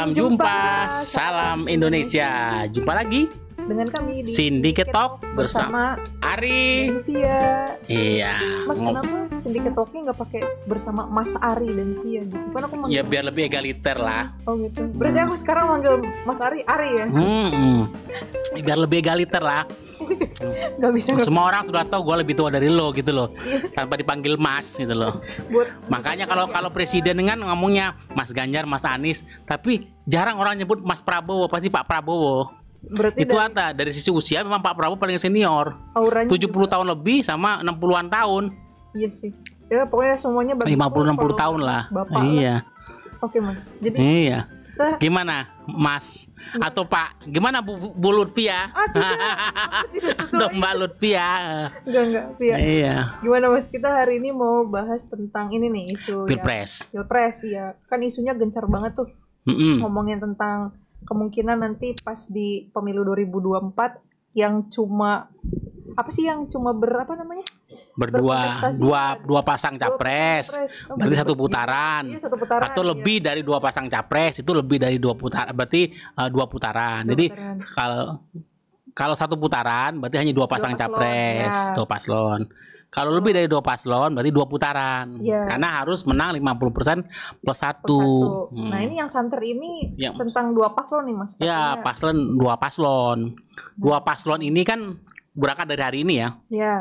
Salam jumpa, jumpa. salam Indonesia. Jumpa lagi dengan kami di Cindy Ketok bersama, Ari. Via. Iya. Mas kenapa Cindy Ketoknya nggak pakai bersama Mas Ari dan Via gitu? Kan aku manggil. Ya biar lebih egaliter lah. Oh gitu. Berarti aku sekarang manggil Mas Ari Ari ya. Hmm, hmm. biar lebih egaliter lah. Gak bisa semua orang sudah tahu gue lebih tua dari lo gitu loh tanpa dipanggil mas gitu loh Buat, makanya kalau kalau presiden dengan ngomongnya mas Ganjar mas Anies tapi jarang orang nyebut mas Prabowo pasti Pak Prabowo Berarti itu dari... dari sisi usia memang Pak Prabowo paling senior auranya 70 juga. tahun lebih sama 60-an tahun iya sih ya pokoknya semuanya 50 60 tahun lah iya lah. oke mas jadi iya nah, gimana Mas iya. atau Pak gimana Bu, Bu Lutfia? Ya? Oh, tidak. Ya. Mbak Lutfi Mbak Lutfia? Ya? Enggak enggak Pia. Iya. Gimana Mas kita hari ini mau bahas tentang ini nih isu Pilpres. Ya, Pilpres ya. Kan isunya gencar banget tuh. Mm -mm. Ngomongin tentang kemungkinan nanti pas di pemilu 2024 yang cuma apa sih yang cuma berapa namanya? berdua dua kan? dua pasang capres, capres. Oh, berarti satu putaran, iya, satu putaran atau iya. lebih dari dua pasang capres itu lebih dari dua putaran berarti uh, dua putaran dua jadi kalau kalau satu putaran berarti hanya dua pasang dua paslon, capres ya. dua paslon kalau lebih oh. dari dua paslon berarti dua putaran ya. karena harus menang 50% plus satu nah, hmm. nah ini yang santer ini ya. tentang dua paslon nih mas ya paslon dua paslon dua nah. paslon ini kan berangkat dari hari ini ya ya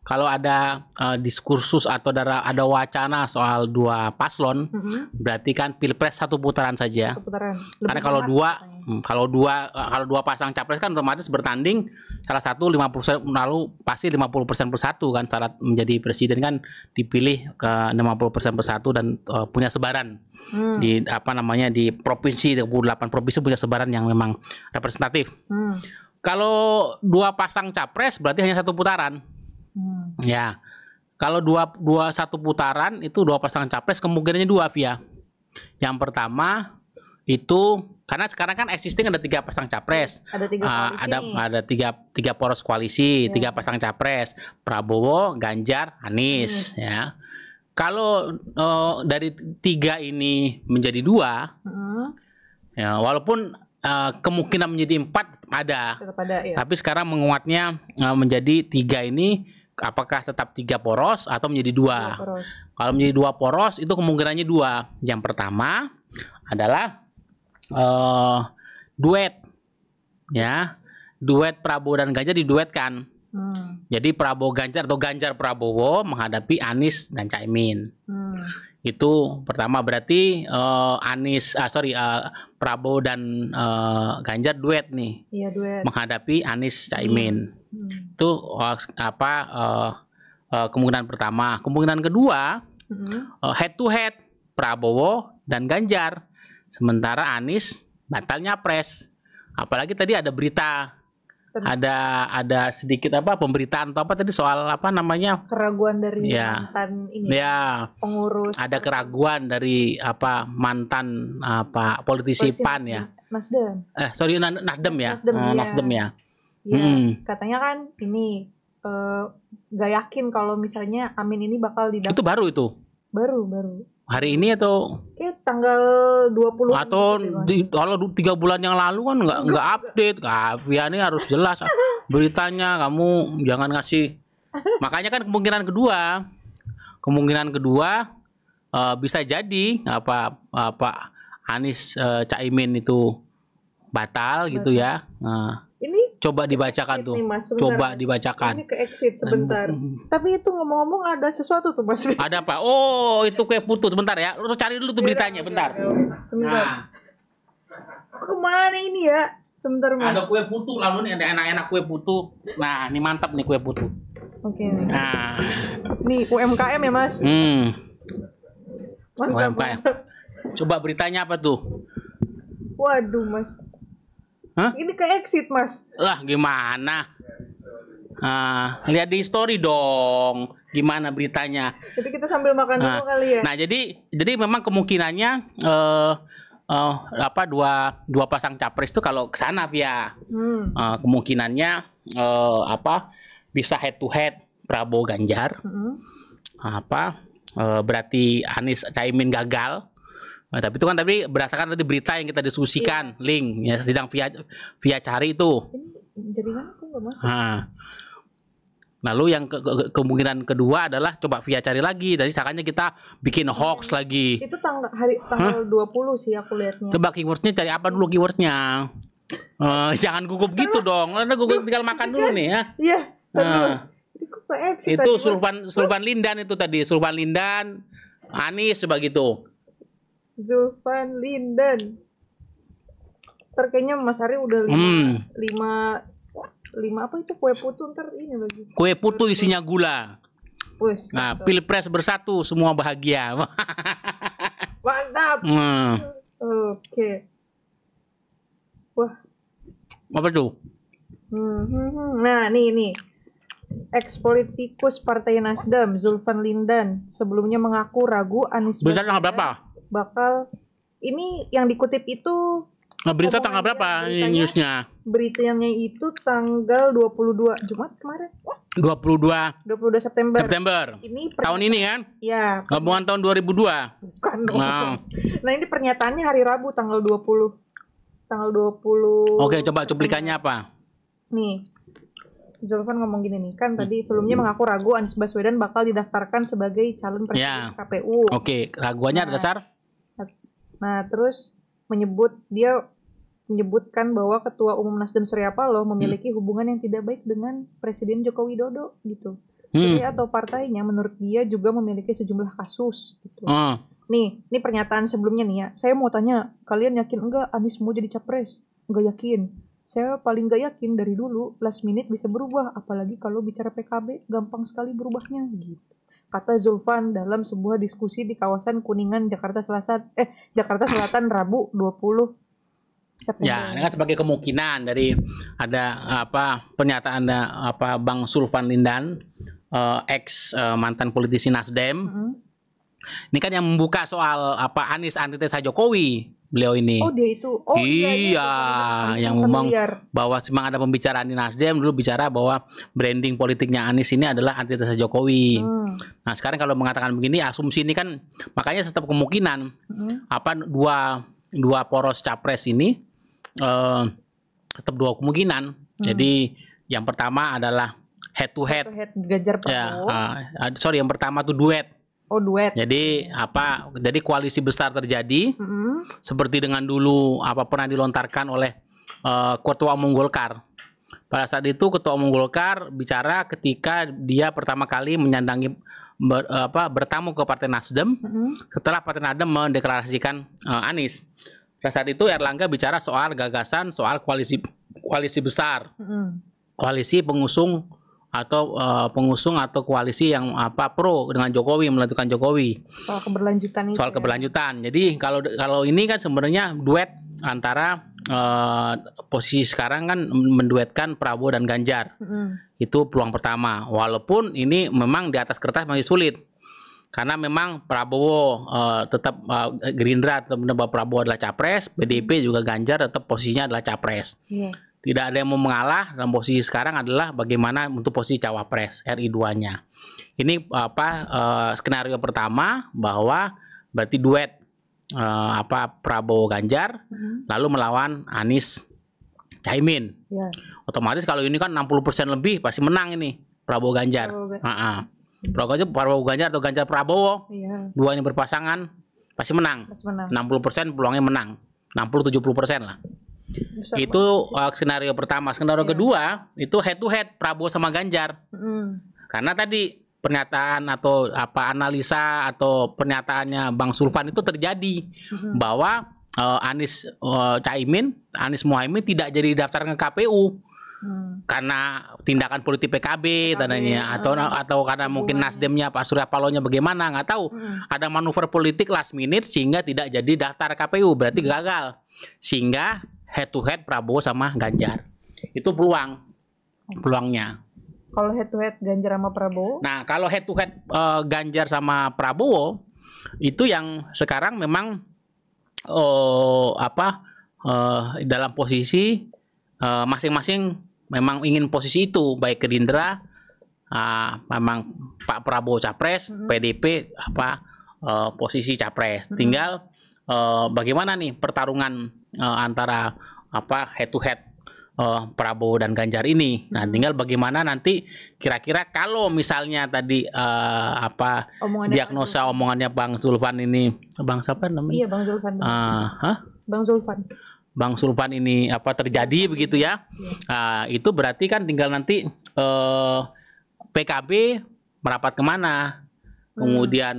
kalau ada uh, diskursus atau ada, wacana soal dua paslon, mm -hmm. berarti kan pilpres satu putaran saja. Satu putaran. Karena kalau dua, katanya. Hmm, kalau dua, eh, kalau dua pasang capres kan otomatis bertanding salah satu lima 50 lalu pasti 50 persen persatu kan syarat menjadi presiden kan dipilih ke puluh persen persatu dan uh, punya sebaran mm. di apa namanya di provinsi 28 provinsi punya sebaran yang memang representatif. Mm. Kalau dua pasang capres berarti hanya satu putaran Hmm. Ya. Kalau dua, dua satu putaran itu dua pasangan capres kemungkinannya dua via. Yang pertama itu karena sekarang kan existing ada tiga pasang capres. Ada tiga Uh, ada ada tiga tiga poros koalisi, yeah. tiga pasang capres. Prabowo, Ganjar, Anies, yes. ya. Kalau uh, dari tiga ini menjadi dua, mm. ya, walaupun uh, kemungkinan menjadi empat ada, ada ya. tapi sekarang menguatnya uh, menjadi tiga ini apakah tetap tiga poros atau menjadi dua. Poros. Kalau menjadi dua poros itu kemungkinannya dua. Yang pertama adalah uh, duet, ya duet Prabowo dan Ganjar diduetkan. Hmm. Jadi Prabowo Ganjar atau Ganjar Prabowo menghadapi Anies dan Caimin. Hmm itu pertama berarti uh, Anies uh, sorry uh, Prabowo dan uh, Ganjar duet nih iya, duet. menghadapi Anies Caimin hmm. hmm. itu uh, apa uh, uh, kemungkinan pertama kemungkinan kedua hmm. uh, head to head Prabowo dan Ganjar sementara Anies batalnya pres apalagi tadi ada berita ada ada sedikit apa pemberitaan atau apa tadi soal apa namanya keraguan dari ya. mantan ini ya, ya. pengurus ada keraguan dari apa mantan ah, apa politisi, Polisi PAN mas, ya Nasdem eh sorry Nasdem ya Nasdem, ya. Nasdem ya, ya hmm. katanya kan ini uh, eh, gak yakin kalau misalnya Amin ini bakal didapat itu baru itu baru baru hari ini atau ya, tanggal 20 atau di, kalau tiga bulan yang lalu kan nggak nggak update ya ini harus jelas beritanya kamu jangan ngasih makanya kan kemungkinan kedua kemungkinan kedua uh, bisa jadi apa apa Anies uh, eh, Caimin itu batal, gitu batal. gitu ya uh, coba dibacakan tuh. mas, coba dibacakan. Ini ke exit sebentar. Hmm. Tapi itu ngomong-ngomong ada sesuatu tuh Mas. Ada apa? Oh, itu kue putus sebentar ya. Lu cari dulu tuh iya, beritanya, bentar. Sebentar. Nah. Kemana ini ya? Sebentar, Mas. Ada kue putu lalu nih ada enak-enak kue putu. Nah, ini mantap nih kue putu. Oke. Okay, nih. Nah. Nih UMKM ya, Mas? Hmm. Mantap, UMKM. Mantap. Coba beritanya apa tuh? Waduh, Mas Hah? Ini ke exit, Mas. Lah, gimana? Ah, lihat di story dong. Gimana beritanya? Jadi kita sambil makan nah, dulu ah, kali ya. Nah, jadi jadi memang kemungkinannya eh uh, apa dua dua pasang capres itu kalau ke sana via hmm. uh, kemungkinannya uh, apa bisa head to head Prabowo Ganjar. Hmm. Apa uh, berarti Anies Caimin gagal. Nah, tapi itu kan tapi berdasarkan tadi berita yang kita diskusikan, iya. link ya sidang via via cari itu. Jaringan aku nggak masuk. Nah. Lalu yang ke ke kemungkinan kedua adalah coba via cari lagi. Tadi sakanya kita bikin iya. hoax hmm. lagi. Itu tanggal hari tanggal 20 sih aku lihatnya. Coba keywordnya cari apa dulu keywordnya? Uh, jangan gugup gitu gitu dong. Karena gugup tinggal makan dulu nih ya. Iya. Nah. Itu Sulvan Sulvan lindan itu tadi Sulvan lindan Anies coba gitu. Zulfan Linden. Ntar Mas Ari udah lima, hmm. lima, lima apa itu kue putu ntar ini lagi. Kue putu isinya gula. Wih, nah, mantap. Gitu. pilpres bersatu, semua bahagia. mantap. Hmm. Oke. Wah. Apa tuh? Hmm, hmm, hmm, nah, nih nih ex politikus Partai Nasdem Zulfan Lindan sebelumnya mengaku ragu Anies Baswedan berapa? bakal ini yang dikutip itu Nah, berita tanggal berapa yang newsnya? Beritanya itu tanggal 22 Jumat kemarin. Wah. 22 22 September. September. Ini tahun ini kan? ya Gabungan tahun 2002. Bukan dong. Nah. nah, ini pernyataannya hari Rabu tanggal 20. Tanggal 20. Oke, coba cuplikannya apa? Nih. Zulfan ngomong gini nih, kan tadi hmm. sebelumnya mengaku ragu Anies Baswedan bakal didaftarkan sebagai calon presiden ya. KPU. Oke, raguannya nah, dasar? Nah, terus menyebut dia menyebutkan bahwa Ketua Umum Nasdem Surya Paloh hmm. memiliki hmm. hubungan yang tidak baik dengan Presiden Joko Widodo gitu. Hmm. Jadi atau partainya menurut dia juga memiliki sejumlah kasus gitu. Hmm. Nih, ini pernyataan sebelumnya nih ya. Saya mau tanya, kalian yakin enggak Anies mau jadi capres? Enggak yakin. Saya paling gak yakin dari dulu last minute bisa berubah, apalagi kalau bicara PKB gampang sekali berubahnya gitu kata Zulfan dalam sebuah diskusi di kawasan Kuningan, Jakarta Selatan, eh Jakarta Selatan Rabu 20 September. Ya, ini kan sebagai kemungkinan dari ada apa pernyataan ada apa Bang Zulfan Lindan uh, ex uh, mantan politisi Nasdem. Mm -hmm. Ini kan yang membuka soal apa Anies antitesa Jokowi beliau ini. Oh dia itu. Oh iya. iya itu, iya, iya, iya, yang ngomong bahwa memang ada pembicaraan di Nasdem dulu bicara bahwa branding politiknya Anies ini adalah antitesa Jokowi. Hmm. Nah sekarang kalau mengatakan begini asumsi ini kan makanya tetap kemungkinan hmm. apa dua dua poros capres ini eh, tetap dua kemungkinan. Hmm. Jadi yang pertama adalah head to head. Head to head Ya, uh, sorry yang pertama tuh duet Oh duet. Jadi apa? Jadi koalisi besar terjadi. Mm-hmm. Seperti dengan dulu apa pernah dilontarkan oleh uh, ketua umum Golkar. Pada saat itu ketua umum Golkar bicara ketika dia pertama kali menyandangi ber, eh, apa bertamu ke Partai Nasdem. Mm-hmm. Setelah Partai Nasdem mendeklarasikan uh, Anies. Pada saat itu Erlangga bicara soal gagasan soal koalisi koalisi besar. Mm-hmm. Koalisi pengusung atau uh, pengusung atau koalisi yang eh, apa pro dengan Jokowi melanjutkan Jokowi soal keberlanjutan soal ya. keberlanjutan jadi kalau kalau ini kan sebenarnya duet antara uh, posisi sekarang kan menduetkan Prabowo dan Ganjar mm. itu peluang pertama walaupun ini memang di atas kertas masih sulit karena memang Prabowo uh, tetap uh, Gerindra tetap Prabowo adalah capres PDIP juga Ganjar tetap posisinya adalah capres yeah tidak ada yang mau mengalah dalam posisi sekarang adalah bagaimana untuk posisi cawapres RI2-nya. Ini apa eh, skenario pertama bahwa berarti duet eh, apa Prabowo Ganjar hmm. lalu melawan Anies Caimin. yeah. Otomatis kalau ini kan 60% lebih pasti menang ini Prabowo Ganjar. Prabowo, uh -uh. Prabowo Ganjar atau Ganjar Prabowo. yeah. Dua ini berpasangan pasti menang. Pasti menang. 60% peluangnya menang. 60 70% lah. Besar itu uh, skenario pertama. Skenario yeah. kedua itu head to head Prabowo sama Ganjar. Mm. Karena tadi pernyataan atau apa analisa atau pernyataannya Bang Sulfan itu terjadi mm-hmm. bahwa uh, Anies uh, Caimin, Anies Muhaimin tidak jadi daftar ke KPU. Hmm. karena tindakan politik PKB, PKB tandanya atau hmm. atau karena mungkin Nasdemnya Pak Surya Palonya bagaimana nggak tahu hmm. ada manuver politik last minute sehingga tidak jadi daftar KPU berarti mm. gagal sehingga head to head Prabowo sama Ganjar. Itu peluang peluangnya. Kalau head to head Ganjar sama Prabowo? Nah, kalau head to head uh, Ganjar sama Prabowo itu yang sekarang memang uh, apa uh, dalam posisi masing-masing uh, memang ingin posisi itu baik Gerindra uh, memang Pak Prabowo capres, mm -hmm. PDP apa uh, posisi capres. Mm -hmm. Tinggal Eh, bagaimana nih pertarungan uh, antara apa head to head uh, Prabowo dan Ganjar ini. Nah, tinggal bagaimana nanti kira-kira kalau misalnya tadi uh, apa omongannya diagnosa Bang omongannya Bang Zulfan ini Bang siapa namanya? Iya, Bang Zulfan. Uh, Bang Zulfan. Bang Zulfan ini apa terjadi begitu ya? Iya. Nah, itu berarti kan tinggal nanti eh, PKB merapat kemana, hmm. kemudian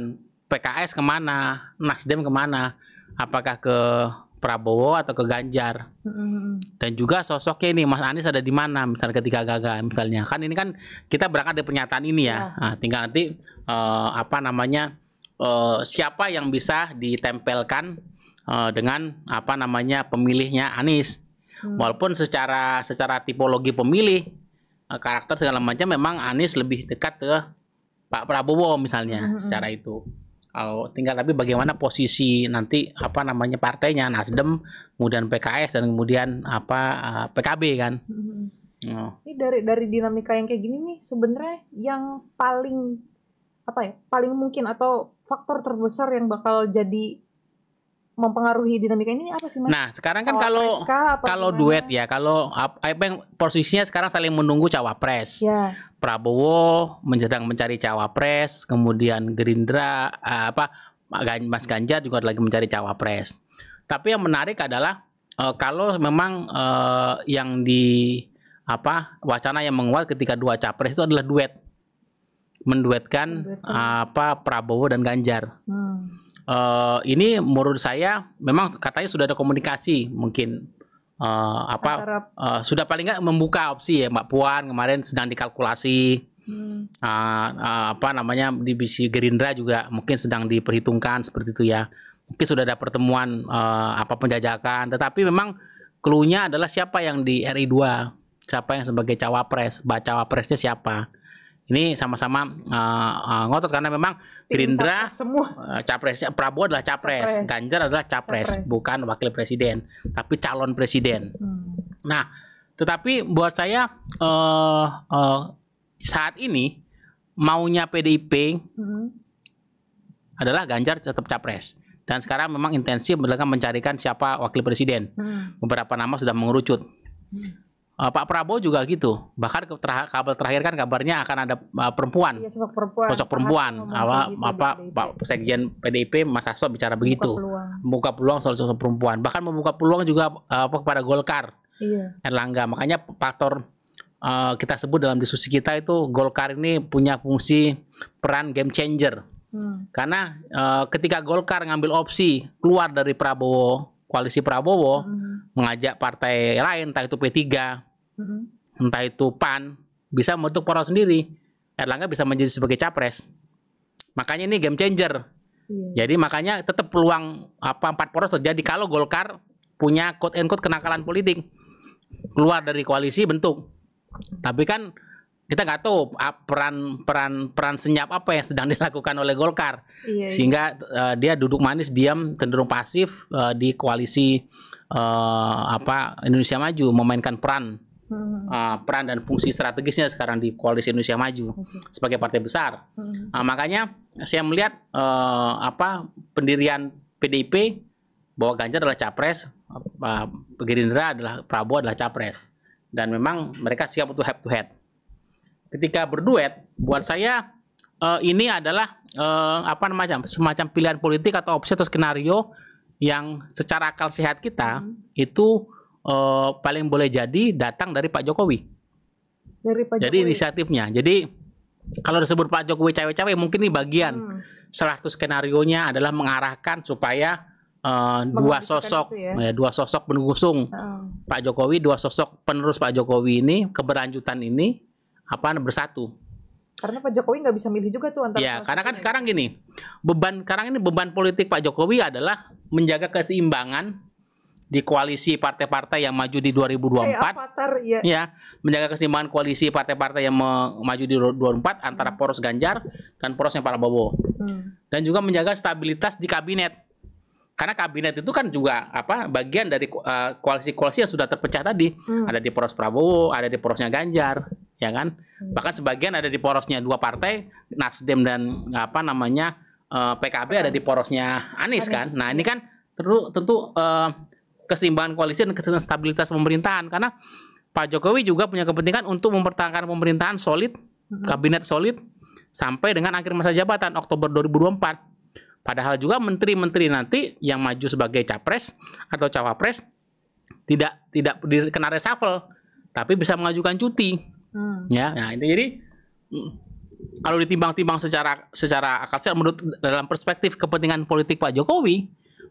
PKS kemana, Nasdem kemana apakah ke Prabowo atau ke Ganjar dan juga sosoknya ini Mas Anies ada di mana misalnya ketika gagal misalnya kan ini kan kita berangkat dari pernyataan ini ya iya. nah, tinggal nanti uh, apa namanya uh, siapa yang bisa ditempelkan uh, dengan apa namanya pemilihnya Anies hmm. walaupun secara secara tipologi pemilih uh, karakter segala macam memang Anies lebih dekat ke Pak Prabowo misalnya hmm. secara itu kalau tinggal tapi bagaimana posisi nanti apa namanya partainya Nasdem, kemudian PKS dan kemudian apa eh, PKB kan. Mm-hmm. Oh. Ini dari dari dinamika yang kayak gini nih sebenarnya yang paling apa ya paling mungkin atau faktor terbesar yang bakal jadi mempengaruhi dinamika ini apa sih mas? Nah sekarang kan kalau kalau duet ya kalau apa yang posisinya sekarang saling menunggu cawapres. Ya. Prabowo sedang mencari cawapres, kemudian Gerindra eh, apa Mas Ganjar juga lagi mencari cawapres. Tapi yang menarik adalah eh, kalau memang eh, yang di apa wacana yang menguat ketika dua capres itu adalah duet menduetkan Menduetkan. apa Prabowo dan Ganjar. Hmm uh, ini menurut saya memang katanya sudah ada komunikasi mungkin uh, apa uh, sudah paling nggak membuka opsi ya Mbak Puan kemarin sedang dikalkulasi hmm. uh, uh, apa namanya di BC Gerindra juga mungkin sedang diperhitungkan seperti itu ya mungkin sudah ada pertemuan uh, apa penjajakan tetapi memang klunya adalah siapa yang di RI 2 siapa yang sebagai cawapres baca cawapresnya siapa ini sama-sama uh, uh, ngotot karena memang Gerindra capres semua uh, Prabowo adalah capres, capres. Ganjar adalah capres, capres bukan wakil presiden tapi calon presiden. Hmm. Nah, tetapi buat saya uh, uh, saat ini maunya PDIP hmm. adalah Ganjar tetap capres dan sekarang memang intensif mereka mencarikan siapa wakil presiden. Hmm. Beberapa nama sudah mengerucut. Hmm. Eh, Pak Prabowo juga gitu. Bahkan kabel kabel terakhir kan kabarnya akan ada uh, perempuan. Iya, sosok perempuan. Sosok perempuan. Apa gitu, apa Pak Sekjen PDIP Mas Hasto bicara begitu. Peluang. Membuka peluang soal sosok perempuan. Bahkan membuka peluang juga uh, kepada Golkar. Iya. Erlangga. Makanya faktor uh, kita sebut dalam diskusi kita itu Golkar ini punya fungsi peran game changer. Hmm. Karena uh, ketika Golkar ngambil opsi keluar dari Prabowo, koalisi Prabowo, hmm. mengajak partai lain, entah itu P3, hmm. entah itu PAN bisa membentuk poros sendiri. Erlangga bisa menjadi sebagai capres. Makanya ini game changer. Hmm. Jadi makanya tetap peluang apa empat poros terjadi kalau Golkar punya quote and quote kenakalan politik keluar dari koalisi bentuk. Tapi kan kita nggak tahu peran peran peran senyap apa yang sedang dilakukan oleh Golkar iya, iya. sehingga Uh, dia duduk manis diam cenderung pasif uh, di koalisi uh, apa Indonesia Maju memainkan peran uh, peran dan fungsi strategisnya sekarang di koalisi Indonesia Maju sebagai partai besar. Uh, makanya saya melihat uh, apa pendirian PDIP bahwa Ganjar adalah capres, uh, Gerindra adalah Prabowo adalah capres, dan memang mereka siap untuk head to head. Ketika berduet, buat saya uh, ini adalah uh, apa namanya semacam pilihan politik atau opsi atau skenario yang secara akal sehat kita hmm. itu uh, paling boleh jadi datang dari Pak Jokowi. Dari Pak jadi Jokowi. inisiatifnya. Jadi kalau disebut Pak Jokowi cawe-cawe mungkin ini bagian hmm. 100 skenario-nya adalah mengarahkan supaya uh, dua sosok ya. ya. dua sosok pengusung hmm. Pak Jokowi, dua sosok penerus Pak Jokowi ini keberlanjutan ini apa bersatu. Karena Pak Jokowi nggak bisa milih juga tuh antara. Ya, karena kan sekarang gini beban sekarang ini beban politik Pak Jokowi adalah menjaga keseimbangan di koalisi partai-partai yang maju di 2024 hey, eh, avatar, ya. ya menjaga keseimbangan koalisi partai-partai yang maju di 2024 antara hmm. poros Ganjar dan porosnya Prabowo hmm. dan juga menjaga stabilitas di kabinet karena kabinet itu kan juga apa bagian dari eh, koalisi-koalisi uh, yang sudah terpecah tadi hmm. ada di poros Prabowo ada di porosnya Ganjar ya kan hmm. bahkan sebagian ada di porosnya dua partai Nasdem dan apa namanya eh, PKB ada di porosnya Anies, kan? Anies. kan nah ini kan tentu tentu uh, keseimbangan koalisi dan stabilitas pemerintahan karena Pak Jokowi juga punya kepentingan untuk mempertahankan pemerintahan solid, kabinet solid sampai dengan akhir masa jabatan Oktober 2024. Padahal juga menteri-menteri nanti yang maju sebagai capres atau cawapres tidak tidak kena reshuffle, tapi bisa mengajukan cuti. Hmm. Ya, nah ini jadi mm, kalau ditimbang-timbang secara secara akal sehat menurut dalam perspektif kepentingan politik Pak Jokowi,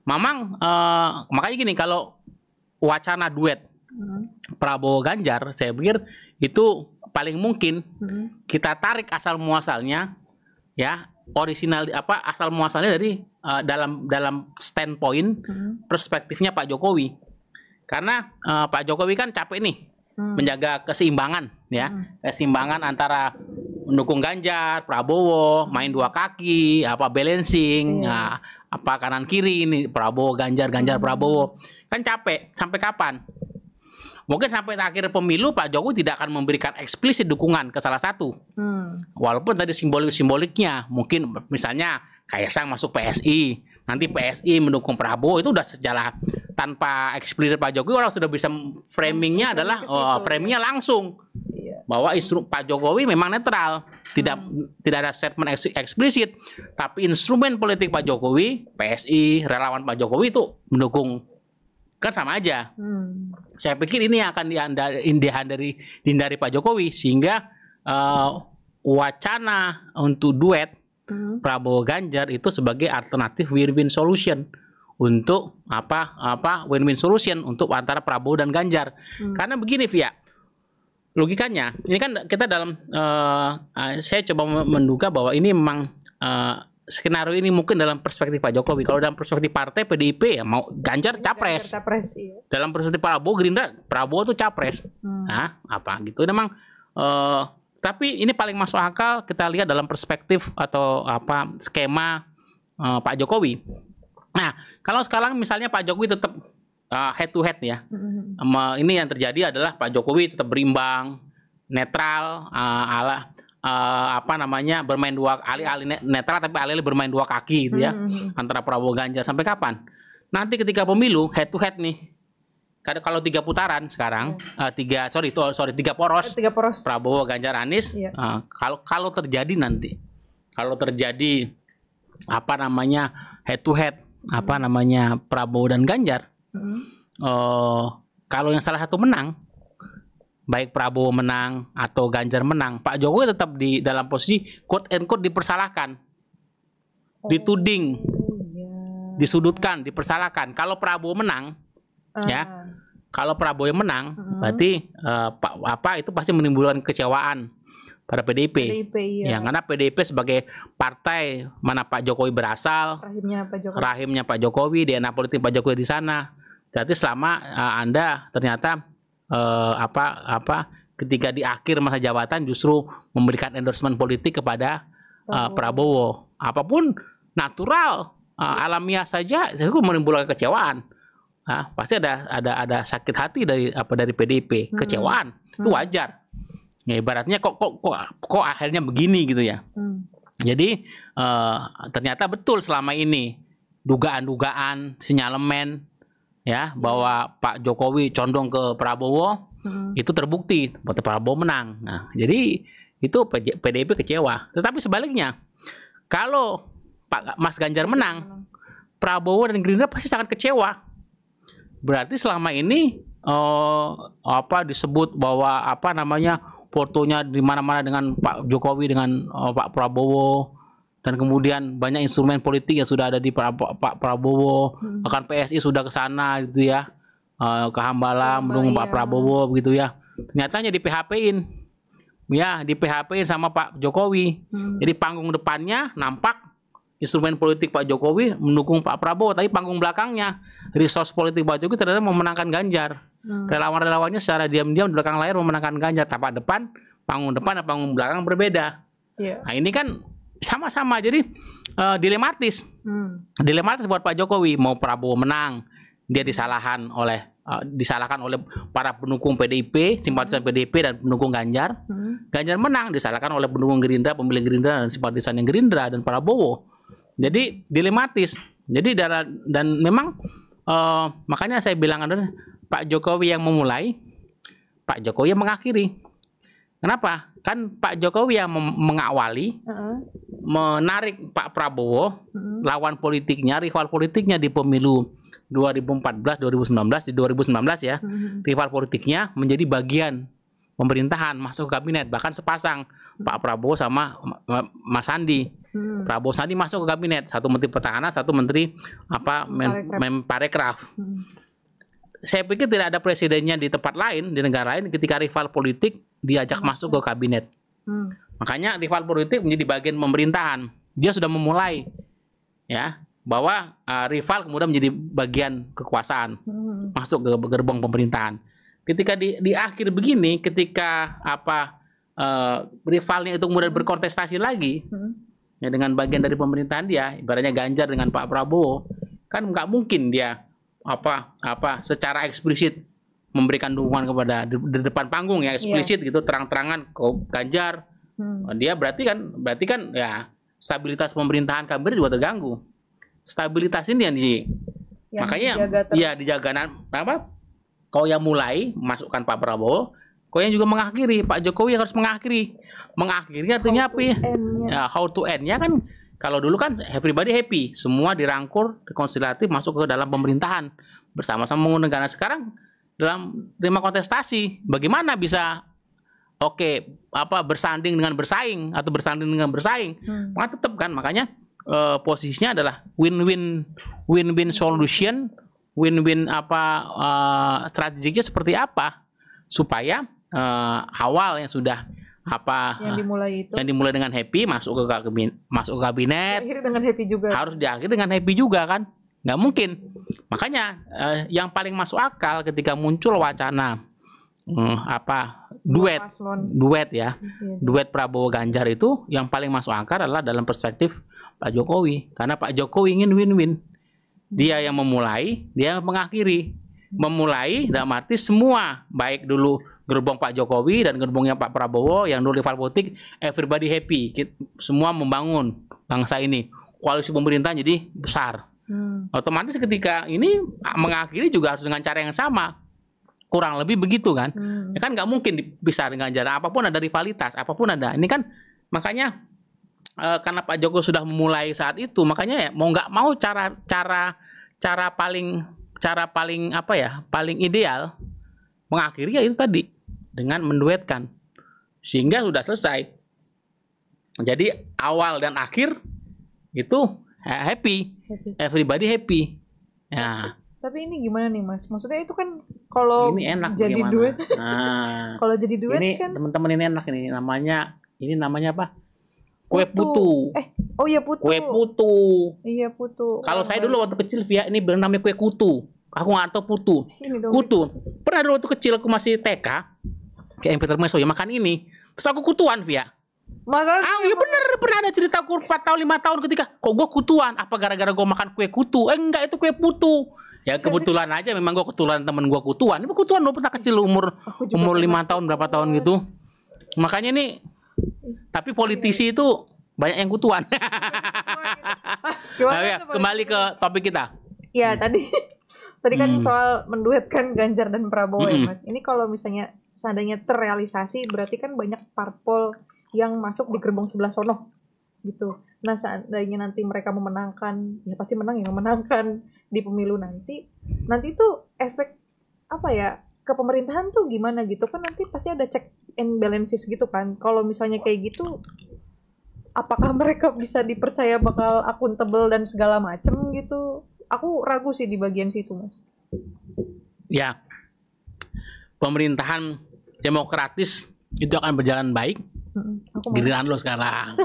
Mamang uh, makanya gini kalau wacana duet hmm. Prabowo Ganjar saya pikir itu paling mungkin hmm. kita tarik asal muasalnya ya original apa asal muasalnya dari uh, dalam dalam standpoint hmm. perspektifnya Pak Jokowi karena uh, Pak Jokowi kan capek nih hmm. menjaga keseimbangan ya hmm. keseimbangan antara mendukung Ganjar Prabowo main dua kaki apa balancing hmm. nah, apa kanan kiri ini Prabowo Ganjar Ganjar hmm. Prabowo kan capek sampai kapan mungkin sampai akhir pemilu Pak Jokowi tidak akan memberikan eksplisit dukungan ke salah satu hmm. walaupun tadi simbolik simboliknya mungkin misalnya kayak Kaisang masuk PSI nanti PSI mendukung Prabowo itu udah sejalan tanpa eksplisit Pak Jokowi orang sudah bisa framingnya adalah oh, framingnya ya. langsung bahwa instrumen Pak Jokowi memang netral, tidak hmm. tidak ada statement eks, eksplisit, tapi instrumen politik Pak Jokowi, PSI, relawan Pak Jokowi itu mendukung kan sama aja. Hmm. Saya pikir ini akan dihindari dari dihindari Pak Jokowi sehingga uh, wacana untuk duet hmm. Prabowo Ganjar itu sebagai alternatif win-win solution untuk apa apa win-win solution untuk antara Prabowo dan Ganjar. Hmm. Karena begini Via, logikanya ini kan kita dalam uh, saya coba menduga bahwa ini memang uh, skenario ini mungkin dalam perspektif Pak Jokowi. Kalau dalam perspektif partai PDIP ya mau Ganjar iya, capres. Ganjar capres iya. Dalam perspektif Prabowo Gerindra Prabowo tuh capres. Hmm. Nah, apa gitu. Memang uh, tapi ini paling masuk akal kita lihat dalam perspektif atau apa skema uh, Pak Jokowi. Nah, kalau sekarang misalnya Pak Jokowi tetap uh, head to head ya. Mm-hmm. Um, ini yang terjadi adalah Pak Jokowi tetap berimbang, netral, uh, ala uh, apa namanya bermain dua alih-alih netral tapi alih-alih bermain dua kaki gitu ya mm-hmm. antara Prabowo Ganjar sampai kapan? Nanti ketika pemilu head to head nih. Karena kalau tiga putaran sekarang, yeah. Iya. uh, tiga sorry itu oh, sorry tiga poros, eh, tiga poros. Prabowo Ganjar Anies. Yeah. Iya. Uh, kalau kalau terjadi nanti, kalau terjadi apa namanya head to head, apa namanya Prabowo dan Ganjar, Hmm. Uh, kalau yang salah satu menang, baik Prabowo menang atau Ganjar menang, Pak Jokowi tetap di dalam posisi quote and quote dipersalahkan, oh. dituding, iya. disudutkan, dipersalahkan. Kalau Prabowo menang, uh. ya kalau Prabowo yang menang, uh-huh. berarti uh, pak apa itu pasti menimbulkan kecewaan pada PDIP. PDIP iya. Ya, karena PDIP sebagai partai mana Pak Jokowi berasal, rahimnya Pak Jokowi, rahimnya pak Jokowi DNA politik Pak Jokowi di sana. Jadi selama uh, Anda ternyata uh, apa apa ketika di akhir masa jabatan justru memberikan endorsement politik kepada uh, Prabowo. Apapun natural uh, alamiah saja itu menimbulkan kecewaan. Uh, ah, pasti ada ada ada sakit hati dari apa dari PDIP, hmm. kecewaan. Hmm. Itu wajar. Ya ibaratnya kok kok kok kok akhirnya begini gitu ya. Hmm. Jadi uh, ternyata betul selama ini dugaan-dugaan, sinyalemen ya bahwa Pak Jokowi condong ke Prabowo hmm. itu terbukti bahwa Prabowo menang nah, jadi itu PDIP kecewa tetapi sebaliknya kalau Pak Mas Ganjar menang Prabowo dan Gerindra pasti sangat kecewa berarti selama ini uh, apa disebut bahwa apa namanya fotonya di mana-mana dengan Pak Jokowi dengan uh, Pak Prabowo dan kemudian banyak instrumen politik yang sudah ada di pra Pak Prabowo hmm. bahkan PSI sudah ke sana gitu ya uh, ke Hambalang oh, mendukung Pak iya. Prabowo begitu ya ternyata di PHP-in ya di PHP-in sama Pak Jokowi hmm. jadi panggung depannya nampak instrumen politik Pak Jokowi mendukung Pak Prabowo tapi panggung belakangnya resource politik Pak Jokowi ternyata memenangkan Ganjar hmm. relawan-relawannya secara diam-diam di belakang layar memenangkan Ganjar tapak depan panggung depan dan panggung belakang berbeda yeah. nah ini kan sama-sama jadi uh, eh, dilematis hmm. dilematis buat Pak Jokowi mau Prabowo menang dia disalahkan oleh uh, eh, disalahkan oleh para pendukung PDIP simpatisan PDIP dan pendukung Ganjar hmm. Ganjar menang disalahkan oleh pendukung Gerindra pemilih Gerindra dan simpatisan yang Gerindra dan Prabowo jadi dilematis jadi dan, dan memang uh, makanya saya bilang adalah Pak Jokowi yang memulai Pak Jokowi yang mengakhiri kenapa kan Pak Jokowi yang mengawali uh -uh menarik Pak Prabowo hmm. lawan politiknya rival politiknya di pemilu 2014 2019 di 2019 ya hmm. rival politiknya menjadi bagian pemerintahan masuk ke kabinet bahkan sepasang Pak Prabowo sama Mas Sandi hmm. Prabowo Sandi masuk ke kabinet satu menteri pertahanan satu menteri apa memparekraf hmm saya pikir tidak ada presidennya di tempat lain di negara lain ketika rival politik diajak hmm. masuk ke kabinet. Hmm. Makanya rival politik menjadi bagian pemerintahan. Dia sudah memulai ya bahwa uh, rival kemudian menjadi bagian kekuasaan, hmm. masuk ke gerbong pemerintahan. Ketika di, di akhir begini, ketika apa uh, rivalnya itu kemudian berkontestasi lagi hmm. ya dengan bagian dari pemerintahan dia, ibaratnya Ganjar dengan Pak Prabowo, kan nggak mungkin dia apa apa secara eksplisit memberikan dukungan kepada di, di depan panggung ya iya. eksplisit yeah. gitu terang-terangan ke Ganjar Hmm. Dia berarti kan berarti kan ya stabilitas pemerintahan kabinet juga terganggu. Stabilitas ini yang di yang makanya yang, ya dijaga apa? Kau yang mulai masukkan Pak Prabowo, kau yang juga mengakhiri Pak Jokowi yang harus mengakhiri. Mengakhiri artinya apa ya? ya? How to end ya kan kalau dulu kan everybody happy, semua dirangkul, rekonsiliatif masuk ke dalam pemerintahan bersama-sama mengundang negara. Sekarang dalam tema kontestasi, bagaimana bisa oke okay, apa bersanding dengan bersaing atau bersanding dengan bersaing hmm. maka tetap kan makanya uh, posisinya adalah win-win win-win solution win-win apa uh, strateginya seperti apa supaya uh, awal yang sudah apa yang dimulai itu yang dimulai dengan happy masuk ke kabinet masuk ke kabinet diakhiri dengan happy juga harus diakhiri dengan happy juga kan nggak mungkin makanya eh, yang paling masuk akal ketika muncul wacana hmm, apa duet duet ya duet Prabowo Ganjar itu yang paling masuk akal adalah dalam perspektif Pak Jokowi karena Pak Jokowi ingin win-win dia yang memulai dia yang mengakhiri memulai dan mati semua baik dulu gerbong Pak Jokowi dan gerbongnya Pak Prabowo yang dulu rival politik everybody happy semua membangun bangsa ini koalisi pemerintah jadi besar hmm. otomatis ketika ini ah, mengakhiri juga harus dengan cara yang sama kurang lebih begitu kan hmm. ya kan nggak mungkin bisa dengan jarak apapun ada rivalitas apapun ada ini kan makanya e, karena Pak Jokowi sudah memulai saat itu makanya ya mau nggak mau cara cara cara paling cara paling apa ya paling ideal mengakhiri ya itu tadi dengan menduetkan sehingga sudah selesai jadi awal dan akhir itu happy, happy. everybody happy ya tapi ini gimana nih Mas? Maksudnya itu kan kalau ini enak jadi bagaimana? duet. Nah, kalau jadi duet ini, kan teman-teman ini enak ini namanya ini namanya apa? Kue putu. putu. Eh, oh iya putu. Kue putu. Iya putu. Kalau oh, saya dulu waktu kecil via ini bernama kue kutu. Aku nggak tahu putu. Kutu. Pernah dulu waktu kecil aku masih TK kayak yang Meso ya makan ini. Terus aku kutuan via. Masa sih? Ah, ya bener pernah ada cerita aku 4 tahun 5 tahun ketika kok gue kutuan apa gara-gara gue makan kue kutu? Eh enggak itu kue putu. Ya kebetulan aja memang gue ketulan temen gue kutuan. Ini kutuan lo pernah kecil umur umur lima tahun berapa tahun gitu. Makanya ini tapi politisi itu banyak yang kutuan. Nah, ya, kembali ke topik kita. ya hmm. tadi tadi kan hmm. soal menduetkan Ganjar dan Prabowo ya, hmm. ya mas. Ini kalau misalnya seandainya terrealisasi berarti kan banyak parpol yang masuk di gerbong sebelah sono gitu. Nah seandainya nanti mereka memenangkan ya pasti menang yang memenangkan di pemilu nanti nanti itu efek apa ya ke pemerintahan tuh gimana gitu kan nanti pasti ada check and balances gitu kan kalau misalnya kayak gitu apakah mereka bisa dipercaya bakal akuntabel dan segala macem gitu aku ragu sih di bagian situ mas ya pemerintahan demokratis itu akan berjalan baik mm -hmm. giliran lo sekarang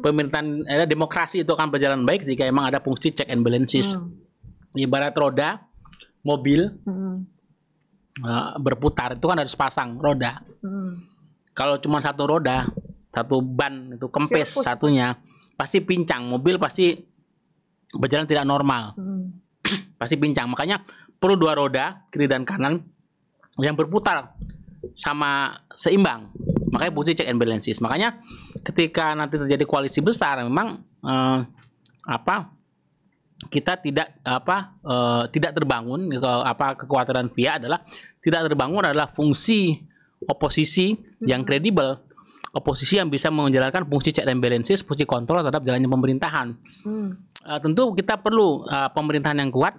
pemerintahan eh, demokrasi itu akan berjalan baik jika emang ada fungsi check and balances. Hmm. Ibarat roda mobil hmm. uh, berputar itu kan harus pasang roda. Hmm. Kalau cuma satu roda, satu ban itu kempes Siapus. satunya, pasti pincang. Mobil pasti berjalan tidak normal. Hmm. pasti pincang. Makanya perlu dua roda kiri dan kanan yang berputar sama seimbang. Makanya fungsi check and balances. Makanya ketika nanti terjadi koalisi besar memang eh, apa kita tidak apa eh, tidak terbangun ke, apa kekuatan pihak adalah tidak terbangun adalah fungsi oposisi yang hmm. kredibel oposisi yang bisa menjalankan fungsi check and balances, fungsi kontrol terhadap jalannya pemerintahan. Hmm. Uh, tentu kita perlu uh, pemerintahan yang kuat,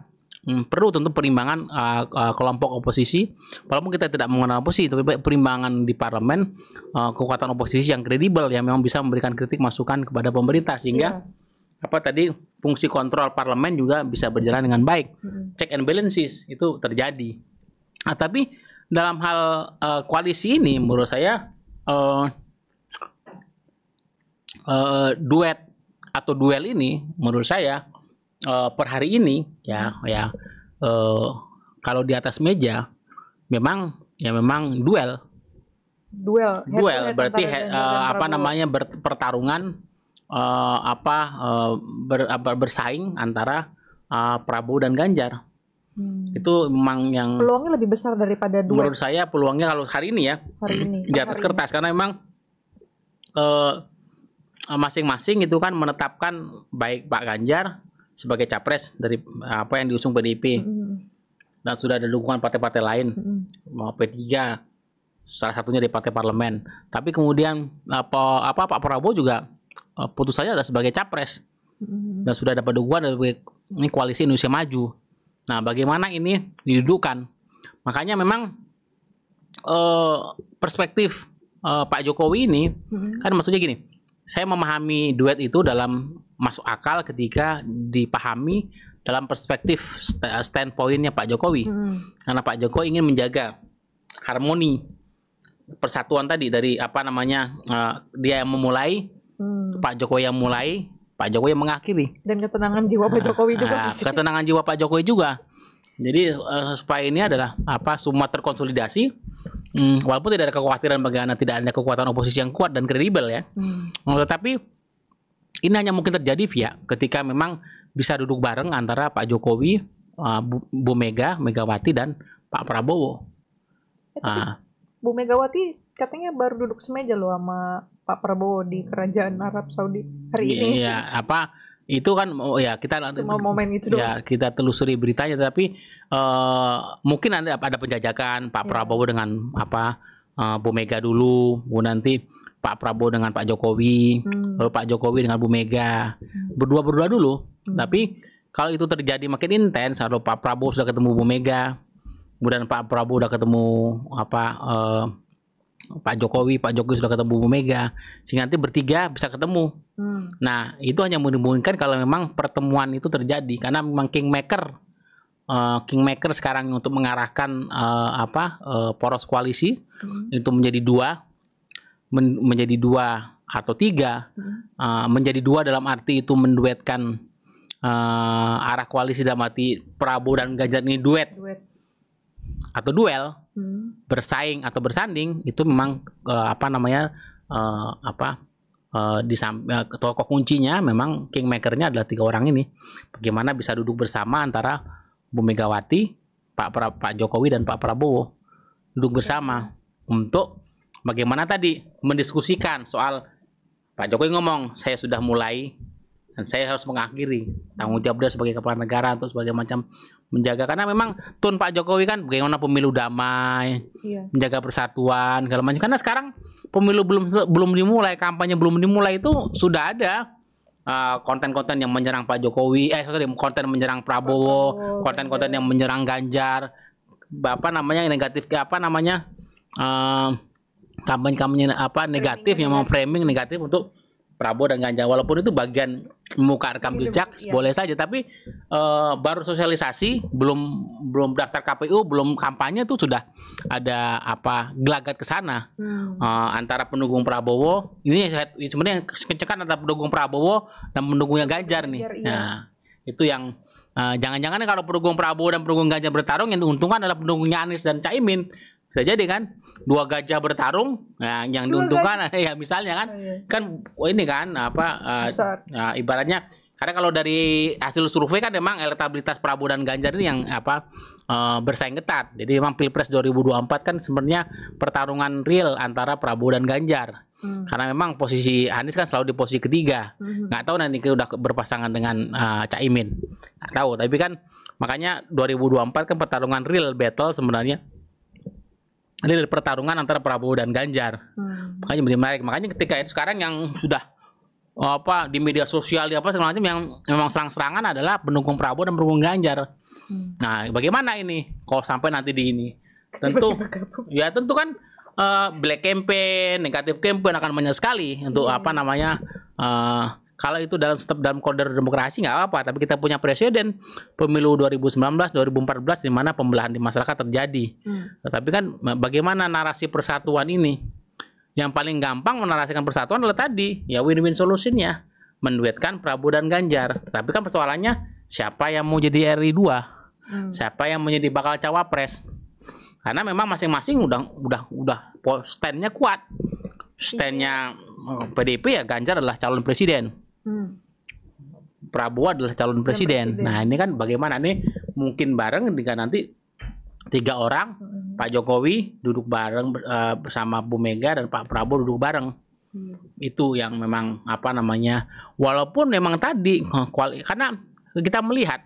Hmm, perlu tentu perimbangan uh, uh, kelompok oposisi. Walaupun kita tidak mengenal oposisi, tapi perimbangan di parlemen uh, kekuatan oposisi yang kredibel yang memang bisa memberikan kritik masukan kepada pemerintah sehingga yeah. apa tadi fungsi kontrol parlemen juga bisa berjalan dengan baik. Mm. Check and balances itu terjadi. Nah, tapi dalam hal uh, koalisi ini menurut saya uh, uh, duet atau duel ini menurut saya uh, per hari ini ya hmm. ya uh, kalau di atas meja memang ya memang duel duel duel head berarti head, uh, eh, apa namanya ber, pertarungan uh, apa uh, ber, ber, bersaing antara uh, Prabowo dan Ganjar hmm. itu memang yang peluangnya lebih besar daripada duel menurut saya peluangnya kalau hari ini ya hari ini di atas kertas ini. karena memang uh, masing-masing itu kan menetapkan baik Pak Ganjar sebagai capres dari eh, apa yang diusung PDIP mm. Mm-hmm. dan sudah ada dukungan partai-partai lain mm. mau P3 salah satunya di partai parlemen tapi kemudian apa eh, apa Pak Prabowo juga eh, putusannya adalah sebagai capres mm. dan sudah dapat dukungan dari ini koalisi Indonesia Maju nah bagaimana ini didudukan makanya memang eh, perspektif eh, Pak Jokowi ini mm. kan maksudnya gini saya memahami duet itu dalam masuk akal ketika dipahami dalam perspektif standpointnya Pak Jokowi. Hmm. Karena Pak Jokowi ingin menjaga harmoni persatuan tadi dari apa namanya uh, dia yang memulai, hmm. Pak Jokowi yang mulai, Pak Jokowi yang mengakhiri. Dan ketenangan jiwa Pak Jokowi juga. Uh, uh, ketenangan jiwa Pak Jokowi juga. Jadi uh, supaya ini adalah apa semua terkonsolidasi. Hmm, walaupun tidak ada kekhawatiran bagaimana tidak ada kekuatan oposisi yang kuat dan kredibel ya. Hmm. Tetapi ini hanya mungkin terjadi via ketika memang bisa duduk bareng antara Pak Jokowi, uh, Bu, Mega, Megawati dan Pak Prabowo. uh, Bu Megawati katanya baru duduk semeja loh sama Pak Prabowo di kerajaan Arab Saudi hari iya, ini. Iya, apa itu kan oh ya kita Cuma momen itu ya ya kita telusuri beritanya tapi uh, eh, mungkin nanti ada penjajakan Pak ya. Prabowo dengan apa uh, Bu Mega dulu, Bu nanti Pak Prabowo dengan Pak Jokowi, hmm. lalu Pak Jokowi dengan Bu Mega. Hmm. Berdua-berdua dulu. Hmm. Tapi kalau itu terjadi makin intens, lalu Pak Prabowo sudah ketemu Bu Mega, kemudian Pak Prabowo sudah ketemu apa eh, Pak Jokowi, Pak Jokowi sudah ketemu Bu Mega, sehingga nanti bertiga bisa ketemu. Hmm. Nah, itu hanya menimbulkan kalau memang pertemuan itu terjadi karena memang kingmaker eh, kingmaker sekarang untuk mengarahkan uh, apa uh, poros koalisi hmm. itu menjadi dua men menjadi dua atau tiga hmm. uh, menjadi dua dalam arti itu menduetkan uh, arah koalisi dalam arti Prabowo dan Ganjar ini duet, duet. atau duel hmm. bersaing atau bersanding itu memang uh, apa namanya uh, apa uh, di uh, tokoh kuncinya memang kingmakernya adalah tiga orang ini bagaimana bisa duduk bersama antara Bu Megawati Pak pra Pak Jokowi dan Pak Prabowo duduk bersama iya. untuk bagaimana tadi mendiskusikan soal Pak Jokowi ngomong saya sudah mulai dan saya harus mengakhiri tanggung jawab dia sebagai kepala negara atau sebagai macam menjaga karena memang tun Pak Jokowi kan bagaimana pemilu damai iya. menjaga persatuan kalau macam karena sekarang pemilu belum belum dimulai kampanye belum dimulai itu sudah ada eh, konten-konten uh, yang menyerang Pak Jokowi eh sorry konten menyerang Prabowo konten-konten iya. yang menyerang Ganjar apa namanya negatif apa namanya uh, kampanye-kampanye apa negatif yang mau framing negatif untuk Prabowo dan Ganjar walaupun itu bagian muka rekam jejak iya. boleh saja tapi uh, baru sosialisasi belum belum daftar KPU belum kampanye tuh sudah ada apa gelagat ke sana hmm. uh, antara pendukung Prabowo ini sebenarnya kencekan antara pendukung Prabowo dan pendukungnya Ganjar, nih iya. nah itu yang eh, jangan-jangan uh, jangan -jangan kalau pendukung Prabowo dan pendukung Ganjar bertarung yang diuntungkan adalah pendukungnya Anies dan Caimin bisa jadi kan dua gajah bertarung nah, yang diuntungkan kan? ya misalnya kan iya. kan oh, ini kan apa uh, ibaratnya karena kalau dari hasil survei kan memang elektabilitas Prabowo dan Ganjar ini yang apa uh, bersaing ketat. Jadi memang Pilpres 2024 kan sebenarnya pertarungan real antara Prabowo dan Ganjar. Hmm. Karena memang posisi Anies kan selalu di posisi ketiga. Hmm. Nggak tahu nanti udah berpasangan dengan uh, eh, Caimin. Nggak tahu, tapi kan makanya 2024 kan pertarungan real battle sebenarnya ini dari pertarungan antara Prabowo dan Ganjar. Hmm. Makanya menarik. Makanya ketika itu sekarang yang sudah oh, apa di media sosial di apa segala macam yang memang serang-serangan adalah pendukung Prabowo dan pendukung Ganjar. Hmm. Nah, bagaimana ini kalau sampai nanti di ini? Tentu ya tentu kan uh, black campaign, negatif campaign akan banyak sekali untuk hmm. apa namanya uh, kalau itu dalam step dalam koder demokrasi nggak apa-apa tapi kita punya presiden pemilu 2019 2014 di mana pembelahan di masyarakat terjadi hmm. tetapi kan bagaimana narasi persatuan ini yang paling gampang menarasikan persatuan adalah tadi ya win-win solusinya menduetkan Prabowo dan Ganjar tapi kan persoalannya siapa yang mau jadi RI 2 hmm. siapa yang mau jadi bakal cawapres karena memang masing-masing udah udah udah standnya kuat standnya PDIP iya. eh, ya Ganjar adalah calon presiden Hmm. Prabowo adalah calon presiden. presiden. Nah ini kan bagaimana nih mungkin bareng dengan nanti tiga orang hmm. Pak Jokowi duduk bareng uh, bersama Bu Mega dan Pak Prabowo duduk bareng. Hmm. Itu yang memang apa namanya walaupun memang tadi eh, karena kita melihat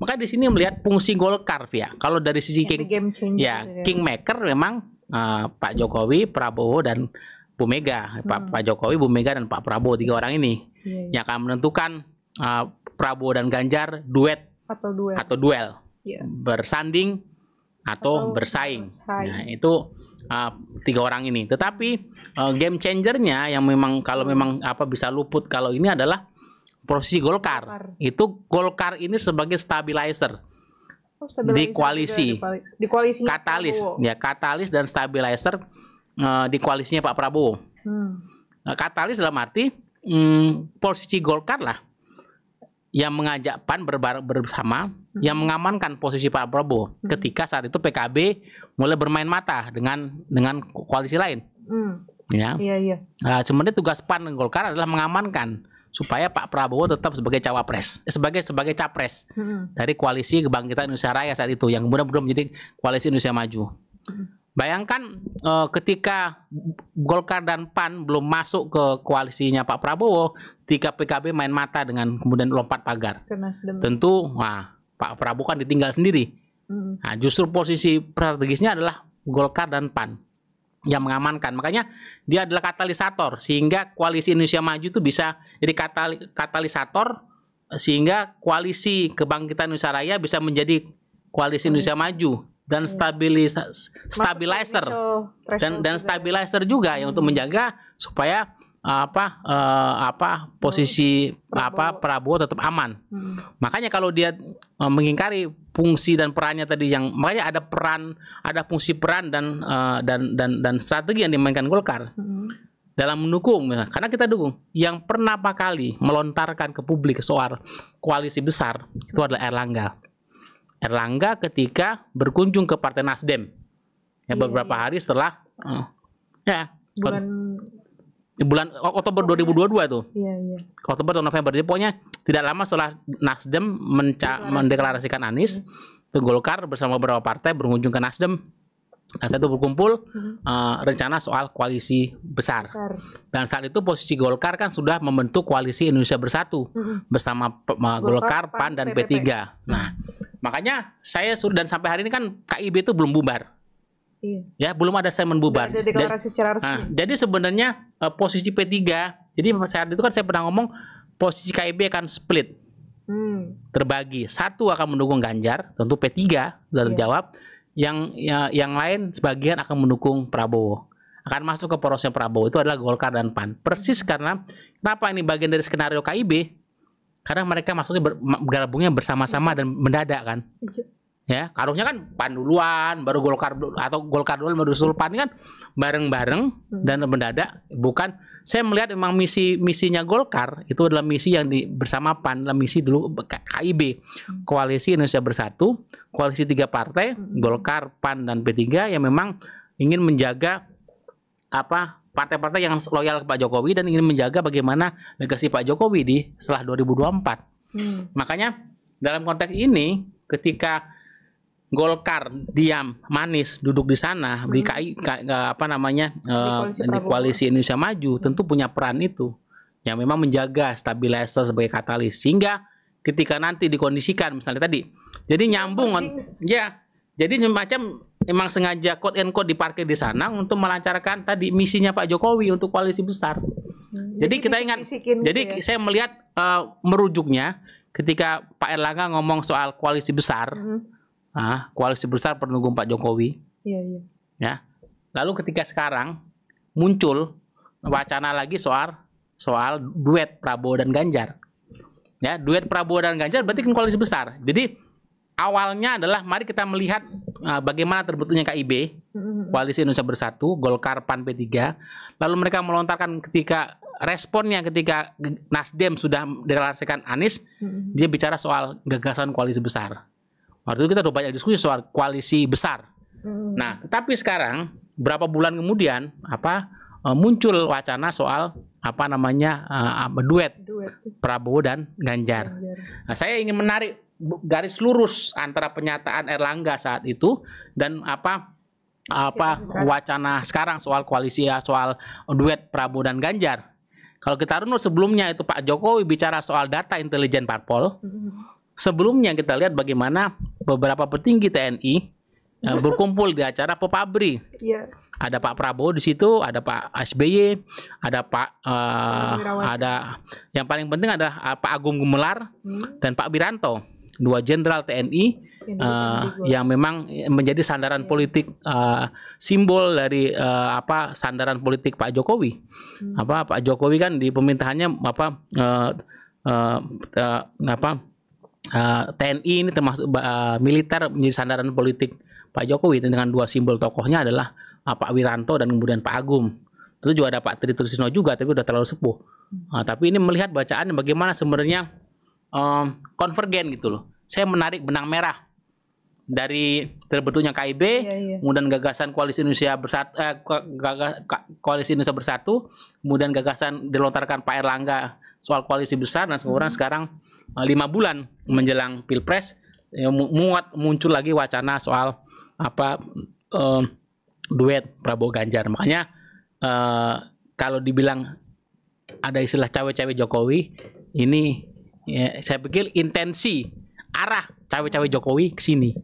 maka di sini melihat fungsi Golkar ya. Kalau dari sisi King, ya, gitu ya Kingmaker memang uh, Pak Jokowi, Prabowo dan Bu Mega, hmm. Pak, Pak Jokowi, Bu Mega dan Pak Prabowo tiga orang ini yeah, yeah. yang akan menentukan uh, Prabowo dan Ganjar duet atau duel, atau duel yeah. bersanding atau, atau bersaing. bersaing. Nah itu uh, tiga orang ini. Tetapi uh, game changernya yang memang kalau memang apa bisa luput kalau ini adalah posisi Golkar. Golkar. Itu Golkar ini sebagai stabilizer. Oh, di koalisi, di katalis, ya katalis dan stabilizer Eh, di koalisinya Pak Prabowo. Hmm. Eh, katalis dalam arti hmm, posisi Golkar lah yang mengajak PAN berbar bersama hmm. yang mengamankan posisi Pak Prabowo hmm. ketika saat itu PKB mulai bermain mata dengan dengan koalisi lain. Hmm. Ya. Iya, iya. Nah, sebenarnya tugas PAN dan Golkar adalah mengamankan supaya Pak Prabowo tetap sebagai cawapres, eh, sebagai sebagai capres hmm. dari koalisi Kebangkitan Indonesia Raya saat itu yang kemudian belum menjadi koalisi Indonesia Maju. Hmm. Bayangkan eh, ketika Golkar dan PAN belum masuk ke koalisinya Pak Prabowo, ketika PKB main mata dengan kemudian lompat pagar. Tentu, wah, Pak Prabowo kan ditinggal sendiri. Hmm. Nah, justru posisi strategisnya adalah Golkar dan PAN yang mengamankan. Makanya dia adalah katalisator sehingga koalisi Indonesia Maju itu bisa jadi katali katalisator sehingga koalisi Kebangkitan Nusa Raya bisa menjadi koalisi Indonesia Maju dan hmm. stabilis stabilizer dan dan stabilizer juga yang untuk hmm. menjaga supaya eh, apa uh, apa hmm. posisi Prabowo. apa Prabowo tetap aman. Hmm. Makanya kalau dia uh, mengingkari fungsi dan perannya tadi yang makanya ada peran, ada fungsi peran dan uh, dan dan dan strategi yang dimainkan Golkar. Hmm. Dalam mendukung, karena kita dukung. Yang pernah apa kali melontarkan ke publik soal koalisi besar itu adalah Erlangga. Erlangga ketika berkunjung ke Partai Nasdem. Ya, yeah. beberapa hari setelah uh, ya bulan bulan Oktober 2022 itu. Iya, iya. Oktober atau November. Jadi pokoknya tidak lama setelah Nasdem menca- mendeklarasikan Anies, iya. ke Golkar bersama beberapa partai berkunjung ke Nasdem dan nah, satu berkumpul hmm. uh, rencana soal koalisi besar. besar. Dan saat itu posisi Golkar kan sudah membentuk koalisi Indonesia Bersatu hmm. bersama uh, Golkar, Pan, PAN dan P3. Nah, makanya saya suruh dan sampai hari ini kan KIB itu belum bubar. Iya. Ya, belum ada saya bubar. ada jadi, secara nah, resmi. Nah, jadi sebenarnya uh, posisi P3, jadi saat itu kan saya pernah ngomong posisi KIB akan split. Hmm. Terbagi. Satu akan mendukung Ganjar, tentu P3 dalam yeah. jawab yang ya, yang lain sebagian akan mendukung Prabowo akan masuk ke porosnya Prabowo itu adalah Golkar dan PAN persis karena kenapa ini bagian dari skenario KIB karena mereka maksudnya ber, bersama-sama dan mendadak kan iya ya karungnya kan pan duluan baru Golkar atau Golkar duluan baru Sulpan kan bareng-bareng hmm. dan mendadak bukan saya melihat memang misi misinya Golkar itu adalah misi yang di, bersama PAN adalah misi dulu KIB hmm. koalisi Indonesia Bersatu koalisi tiga partai hmm. Golkar PAN dan P3 yang memang ingin menjaga apa partai-partai yang loyal ke Pak Jokowi dan ingin menjaga bagaimana legasi Pak Jokowi di setelah 2024 hmm. makanya dalam konteks ini ketika Golkar diam manis duduk di sana di hmm. KI apa namanya di eh, koalisi, di koalisi Indonesia Maju tentu punya peran itu yang memang menjaga stabilizer sebagai katalis sehingga ketika nanti dikondisikan misalnya tadi jadi nyambung ya jadi semacam emang sengaja quote and quote diparkir di sana untuk melancarkan tadi misinya Pak Jokowi untuk koalisi besar hmm, jadi, jadi kita ingat gitu jadi ya? saya melihat uh, merujuknya ketika Pak Erlangga ngomong soal koalisi besar hmm ah, koalisi besar pendukung Pak Jokowi. Iya, iya. Ya. Lalu ketika sekarang muncul wacana lagi soal soal duet Prabowo dan Ganjar. Ya, duet Prabowo dan Ganjar berarti kan koalisi besar. Jadi awalnya adalah mari kita melihat uh, bagaimana terbentuknya KIB, mm-hmm. Koalisi Indonesia Bersatu, Golkar, PAN, P3. Lalu mereka melontarkan ketika responnya ketika Nasdem sudah deklarasikan Anies, mm-hmm. dia bicara soal gagasan koalisi besar. Waktu itu kita udah banyak diskusi soal koalisi besar. Hmm. Nah, tapi sekarang berapa bulan kemudian apa e, muncul wacana soal apa namanya uh, duet, duet Prabowo dan Ganjar. Ganjar. Nah, saya ingin menarik garis lurus antara pernyataan Erlangga saat itu dan apa apa sekarang. wacana sekarang soal koalisi soal duet Prabowo dan Ganjar. Kalau kita runut sebelumnya itu Pak Jokowi bicara soal data intelijen parpol. Mm sebelumnya kita lihat bagaimana beberapa petinggi TNI eh, berkumpul di acara pepabri Iya. Ada Pak Prabowo di situ, ada Pak SBY, ada Pak uh, ada yang paling penting ada eh, Pak Agung Gumelar hmm. dan Pak Biranto, dua jenderal TNI uh, yang memang menjadi sandaran yeah. politik uh, simbol dari uh, apa sandaran politik Pak Jokowi. Hmm. Apa Pak Jokowi kan di pemerintahannya apa uh, uh, uh, apa uh, eh, TNI ini termasuk uh, militer menjadi sandaran politik Pak Jokowi dengan dua simbol tokohnya adalah uh, Pak Wiranto dan kemudian Pak Agung. Itu juga ada Pak Tri Trisno juga tapi udah terlalu sepuh. Uh, tapi ini melihat bacaan bagaimana sebenarnya um, konvergen gitu loh. Saya menarik benang merah dari terbentuknya KIB, iya, iya. kemudian gagasan koalisi Indonesia bersatu, eh, gagas, koalisi Indonesia bersatu, kemudian gagasan dilontarkan Pak Erlangga soal koalisi besar dan sekarang hmm. sekarang Eh, lima bulan menjelang pilpres ya, muat muncul lagi wacana soal apa eh, duet Prabowo Ganjar makanya eh, kalau dibilang ada istilah cawe-cawe Jokowi ini ya, saya pikir intensi arah cawe-cawe Jokowi ke sini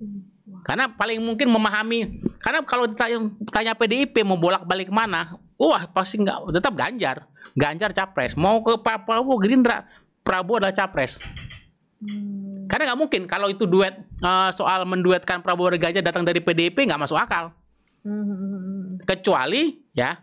karena paling mungkin memahami karena kalau ditanya tanya PDIP mau bolak-balik mana wah pasti nggak tetap Ganjar Ganjar capres mau ke Pak Prabowo Gerindra Prabowo adalah capres. Hmm. Karena nggak mungkin kalau itu duet uh, soal menduetkan Prabowo dan Ganjar datang dari PDIP nggak masuk akal. Hmm. Kecuali ya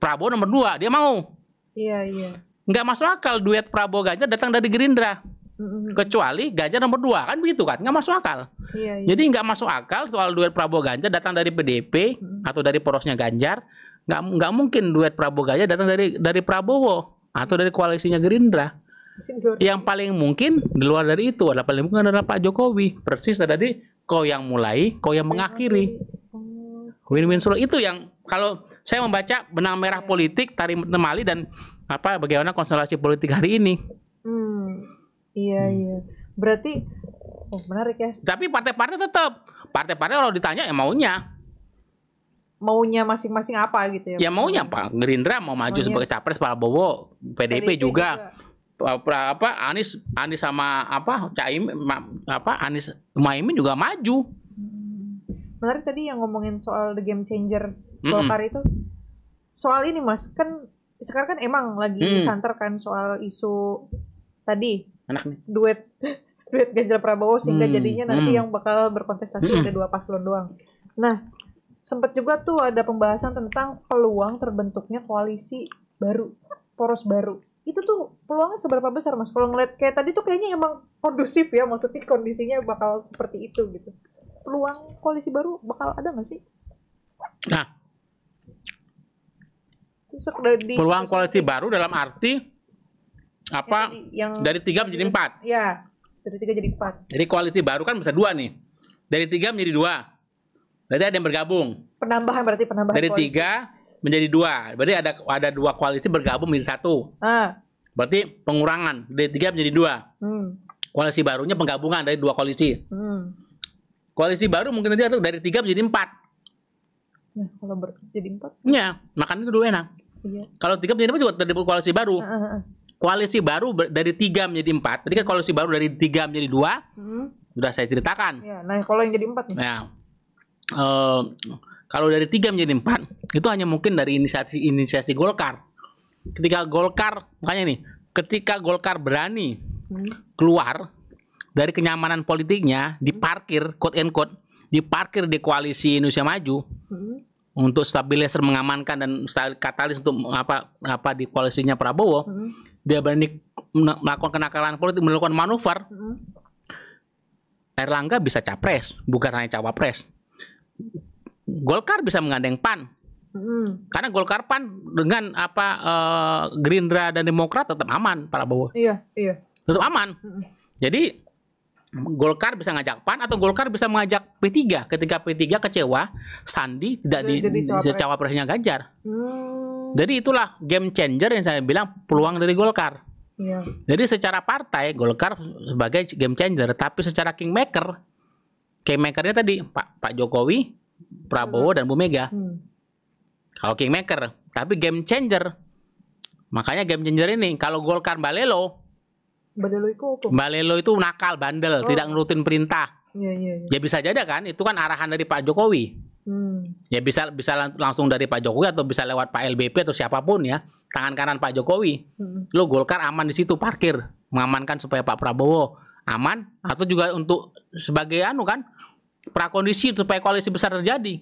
Prabowo nomor dua dia mau. Iya iya. Nggak masuk akal duet Prabowo Ganjar datang dari Gerindra. Hmm. Kecuali Ganjar nomor dua kan begitu kan nggak masuk akal. Iya, iya. Jadi nggak masuk akal soal duet Prabowo Ganjar datang dari PDIP hmm. atau dari porosnya Ganjar nggak nggak mungkin duet Prabowo Ganjar datang dari dari Prabowo atau dari koalisinya Gerindra yang paling mungkin di luar dari itu adalah paling mungkin adalah Pak Jokowi persis tadi kau yang mulai kau yang mengakhiri oh. win-win solo itu yang kalau saya membaca benang merah iya. politik tari temali dan apa bagaimana konstelasi politik hari ini hmm, iya hmm. iya berarti oh menarik ya tapi partai-partai tetap partai-partai kalau ditanya ya maunya maunya masing-masing apa gitu ya? Ya maunya Pak Gerindra mau maju maunya. sebagai capres Prabowo, PDIP, PDIP juga. juga apa apa Anis Anis sama apa Caimin apa Anis Maimin juga maju. Menarik tadi yang ngomongin soal the game changer Golkar mm -mm. itu. Soal ini Mas, kan sekarang kan emang lagi mm. disanter kan soal isu tadi. Anak nih. Duet duet Ganjar Prabowo sehingga hmm, jadinya nanti hmm. yang bakal berkontestasi hmm. ada dua paslon doang. Nah, sempat juga tuh ada pembahasan tentang peluang terbentuknya koalisi baru, poros baru itu tuh peluangnya seberapa besar mas kalau ngeliat kayak tadi tuh kayaknya emang kondusif ya maksudnya kondisinya bakal seperti itu gitu peluang koalisi baru bakal ada nggak sih nah di peluang koalisi baru dalam arti apa yang, yang dari tiga menjadi empat ya dari tiga jadi empat jadi koalisi baru kan bisa dua nih dari tiga menjadi dua berarti ada yang bergabung penambahan berarti penambahan dari tiga menjadi dua. Berarti ada ada dua koalisi bergabung menjadi satu. Ah. Berarti pengurangan dari tiga menjadi dua. Hmm. Koalisi barunya penggabungan dari dua koalisi. Hmm. Koalisi baru mungkin nanti atau dari tiga menjadi empat. Nah, kalau ber jadi empat? Ya, makan itu dulu enak. Iya. Kalau tiga menjadi empat juga terdapat koalisi baru. Ah, ah, ah. Koalisi baru dari tiga menjadi empat. Tadi kan koalisi baru dari tiga menjadi dua. Hmm. Sudah saya ceritakan. Ya, nah kalau yang jadi empat nih. Ya. Uh, kalau dari tiga menjadi empat, itu hanya mungkin dari inisiasi inisiasi Golkar. Ketika Golkar, makanya nih, ketika Golkar berani hmm. keluar dari kenyamanan politiknya, diparkir, quote and quote, diparkir di koalisi Indonesia Maju, hmm. untuk stabilizer mengamankan dan katalis untuk apa apa di koalisinya Prabowo -hmm. dia berani melakukan kenakalan politik melakukan manuver -hmm. Erlangga bisa capres bukan hanya cawapres Golkar bisa mengandeng PAN. Hmm. Karena Golkar PAN dengan apa uh, Gerindra dan Demokrat tetap aman Prabowo. Iya, iya. Tetap aman. Hmm. Jadi Golkar bisa ngajak PAN atau Golkar bisa mengajak P3 ketika P3 kecewa Sandi tidak jadi, di, jadi cawapres. cawapresnya Ganjar. Hmm. Jadi itulah game changer yang saya bilang peluang dari Golkar. Iya. Jadi secara partai Golkar sebagai game changer, tapi secara kingmaker, kingmakernya tadi Pak Pak Jokowi, Prabowo hmm. dan Bu Mega. Hmm. Kalau kingmaker, tapi game changer. Makanya game changer ini kalau Golkar Balelo Balelo itu apa? Balelo itu nakal, bandel, oh. tidak ngurutin perintah. Ya, ya, ya. Ya bisa jadi kan, itu kan arahan dari Pak Jokowi. Hmm. Ya bisa bisa langsung dari Pak Jokowi atau bisa lewat Pak LBP atau siapapun ya. Tangan kanan Pak Jokowi. Hmm. Lo Golkar aman di situ parkir, mengamankan supaya Pak Prabowo aman atau juga untuk sebagai anu kan prakondisi supaya koalisi besar terjadi.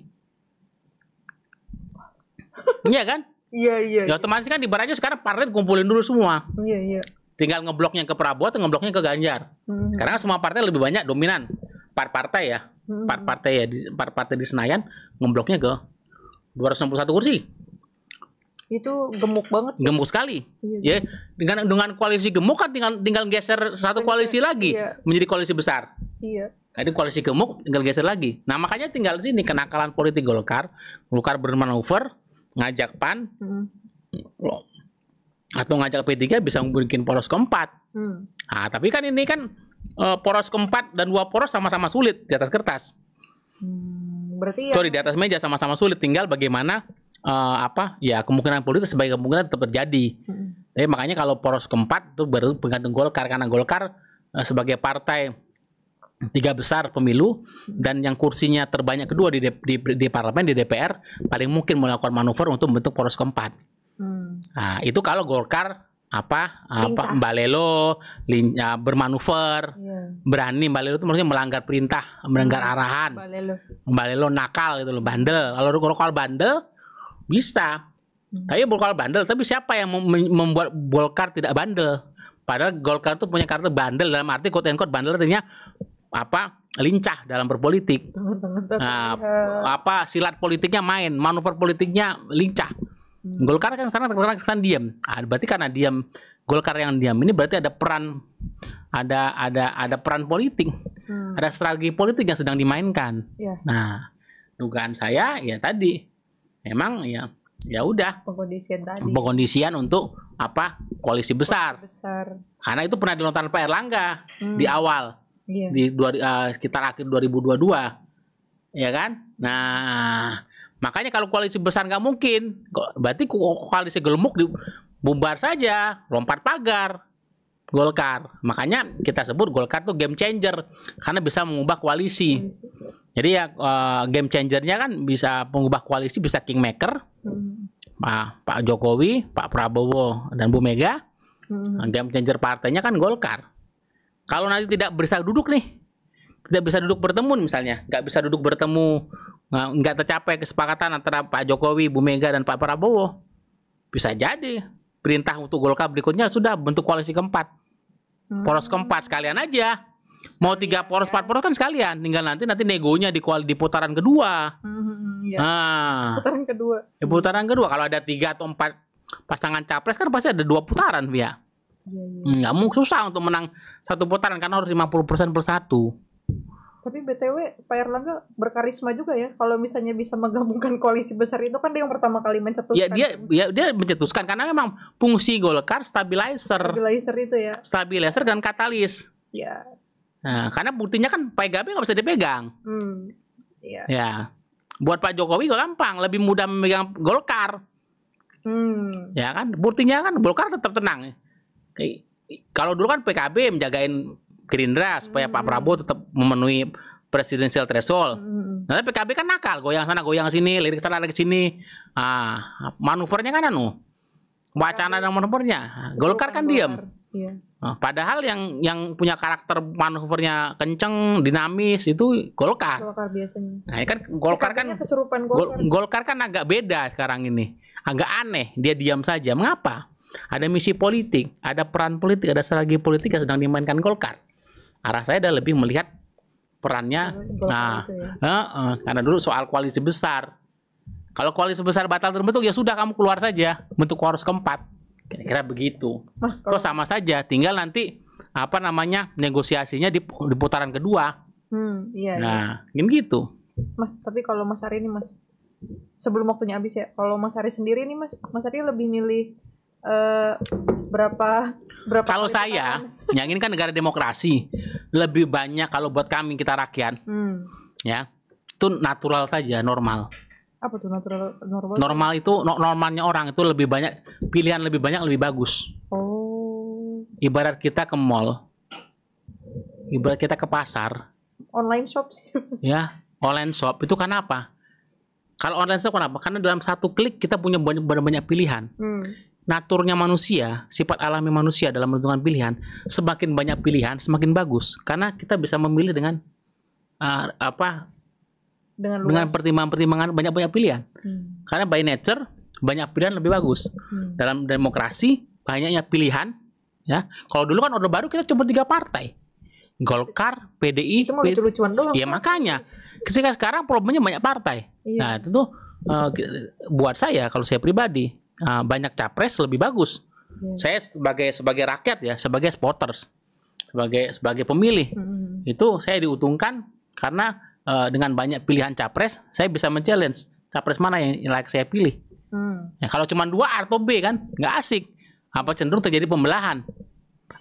Iya kan? Iya iya. Ya iya. otomatis kan ibaratnya sekarang partai kumpulin dulu semua. Iya iya. Tinggal ngebloknya ke Prabowo atau ngebloknya ke Ganjar. Mm -hmm. Karena semua partai lebih banyak dominan. part partai ya. Mm -hmm. Part partai ya di part partai di Senayan ngebloknya ke 261 kursi. Itu gemuk banget sih. Gemuk sekali. Iya, ya, iya. dengan dengan koalisi gemuk kan tinggal tinggal geser satu iya, koalisi iya. lagi menjadi koalisi besar. Iya. Jadi nah, koalisi gemuk tinggal geser lagi. Nah makanya tinggal sini kenakalan politik Golkar, Golkar bermanuver, ngajak PAN, hmm. atau ngajak P3 bisa membuat poros keempat. Hmm. Nah, tapi kan ini kan e, poros keempat dan dua poros sama-sama sulit di atas kertas. Hmm, berarti ya. Sorry di atas meja sama-sama sulit. Tinggal bagaimana e, apa ya kemungkinan politik sebagai kemungkinan tetap terjadi. Hmm. Jadi makanya kalau poros keempat itu baru penggantung Golkar karena Golkar e, sebagai partai tiga besar pemilu dan yang kursinya terbanyak kedua di, di, di parlemen di DPR paling mungkin melakukan manuver untuk membentuk poros keempat. Hmm. Nah, itu kalau Golkar apa Lincah. apa Mbak Lelo lin, ya, bermanuver yeah. berani Mbak Lelo itu maksudnya melanggar perintah melanggar hmm. arahan Mbak Lelo. Mbak Lelo nakal gitu loh bandel kalau kalau bandel bisa hmm. tapi Golkar bandel tapi siapa yang membuat Golkar tidak bandel Padahal Golkar itu punya kartu bandel dalam arti quote and bandel artinya apa lincah dalam berpolitik. Nah, iya. apa silat politiknya main, manuver politiknya lincah. Hmm. Golkar kan sekarang sekarang kesan diam. Nah, berarti karena diam Golkar yang diam ini berarti ada peran ada ada ada peran politik. Hmm. Ada strategi politik yang sedang dimainkan. Ya. Nah, dugaan saya ya tadi memang ya ya udah pengkondisian tadi. Pengkondisian untuk apa? Koalisi besar. Koalisi besar. Karena itu pernah dilontarkan Pak Erlangga hmm. di awal Iya. di dua, uh, sekitar akhir 2022 ya kan nah makanya kalau koalisi besar nggak mungkin berarti koalisi gelemuk di bubar saja lompat pagar Golkar makanya kita sebut Golkar tuh game changer karena bisa mengubah koalisi jadi ya uh, game changernya kan bisa mengubah koalisi bisa kingmaker hmm. Pak Pak Jokowi, Pak Prabowo dan Bu Mega. Hmm. Game changer partainya kan Golkar. Kalau nanti tidak bisa duduk nih, tidak bisa duduk bertemu misalnya, nggak bisa duduk bertemu, nggak tercapai kesepakatan antara Pak Jokowi, Bu Mega dan Pak Prabowo, bisa jadi perintah untuk Golkar berikutnya sudah bentuk koalisi keempat, hmm. poros keempat sekalian aja. Mau tiga poros, empat poros kan sekalian, tinggal nanti nanti negonya di kual di putaran kedua. Ya. Nah, putaran kedua. Di putaran kedua kalau ada tiga atau empat pasangan capres kan pasti ada dua putaran, ya Enggak iya, iya. Nggak mungkin susah untuk menang satu putaran karena harus 50% per satu. Tapi BTW Pak Erlangga berkarisma juga ya. Kalau misalnya bisa menggabungkan koalisi besar itu kan dia yang pertama kali mencetuskan. Ya dia ya dia mencetuskan karena memang fungsi Golkar stabilizer. Stabilizer itu ya. Stabilizer dan katalis. Ya. Nah, karena buktinya kan Pak PKB nggak bisa dipegang. Hmm. Ya. ya. Buat Pak Jokowi gampang, lebih mudah memegang Golkar. Hmm. Ya kan, buktinya kan Golkar tetap tenang kalau dulu kan PKB menjagain Gerindra supaya hmm. Pak Prabowo tetap memenuhi presidensial threshold. Hmm. Nah, PKB kan nakal, goyang sana goyang sini, lirik sana lirik sini. Ah, manuvernya kan anu. Wacana dan manuvernya. Golkar kan diam. Iya. Ah, padahal yang yang punya karakter manuvernya kenceng, dinamis itu Golkar. Golkar biasanya. Nah, kan Golkar kan Golkar. Golkar kan agak beda sekarang ini. Agak aneh, dia diam saja. Mengapa? Ada misi politik, ada peran politik, ada strategi politik yang sedang dimainkan Golkar. Arah saya adalah lebih melihat perannya. nah, ya. uh, uh, karena dulu soal koalisi besar. Kalau koalisi besar batal terbentuk ya sudah kamu keluar saja, bentuk koalisi keempat. Kira-kira begitu. Mas, sama saja, tinggal nanti apa namanya negosiasinya di, di putaran kedua. Hmm, iya. iya. Nah, iya. gitu. Mas, tapi kalau Mas Ari ini Mas sebelum waktunya habis ya. Kalau Mas Ari sendiri nih Mas, Mas Ari lebih milih uh, berapa berapa kalau saya yang ini kan negara demokrasi lebih banyak kalau buat kami kita rakyat hmm. ya itu natural saja normal apa tuh natural normal normal itu no, normalnya orang itu lebih banyak pilihan lebih banyak lebih bagus oh ibarat kita ke mall ibarat kita ke pasar online shop sih ya online shop itu karena apa kalau online shop kenapa karena dalam satu klik kita punya banyak banyak, banyak pilihan hmm naturnya manusia, sifat alami manusia dalam menentukan pilihan, semakin banyak pilihan semakin bagus karena kita bisa memilih dengan uh, apa dengan, dengan pertimbangan-pertimbangan banyak-banyak pilihan. Hmm. Karena by nature banyak pilihan lebih bagus. Hmm. Dalam demokrasi banyaknya pilihan ya. Kalau dulu kan Orde Baru kita cuma tiga partai. Golkar, PDI, itu mau lucu doang. Ya makanya. Ketika sekarang problemnya banyak partai. Iya. Nah, itu tuh uh, buat saya kalau saya pribadi uh, banyak capres lebih bagus. Yeah. Saya sebagai sebagai rakyat ya, sebagai supporters, sebagai sebagai pemilih, hmm itu saya diuntungkan karena uh, dengan banyak pilihan capres, saya bisa men capres mana yang, yang layak saya pilih. Mm. Ya, kalau cuma dua A atau B kan nggak asik. Apa cenderung terjadi pembelahan?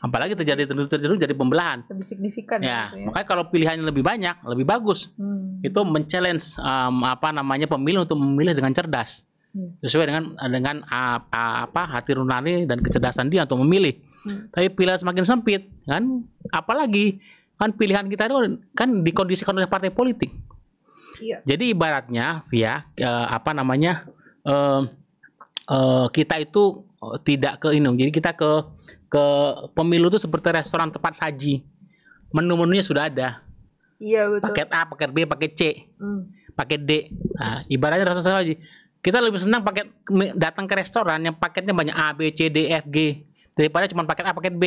Apalagi terjadi cenderung jadi pembelahan. Lebih signifikan. Ya, gitu ya. makanya kalau pilihannya lebih banyak, lebih bagus. Hmm. Itu men um, apa namanya pemilih untuk memilih dengan cerdas. Hmm. sesuai dengan dengan apa, apa hati nurani dan kecerdasan dia untuk memilih. Hmm. Tapi pilihan semakin sempit kan, apalagi kan pilihan kita itu kan dikondisikan oleh partai politik. Iya. Jadi ibaratnya ya eh, apa namanya eh, eh, kita itu eh, tidak ke inung. Jadi kita ke ke pemilu itu seperti restoran tepat saji. Menu-menunya sudah ada. Iya betul. Paket A, paket B, paket C, hmm. paket D. Nah, ibaratnya restoran saja. saji kita lebih senang paket datang ke restoran yang paketnya banyak A, B, C, D, e, F, G daripada cuma paket A, paket B.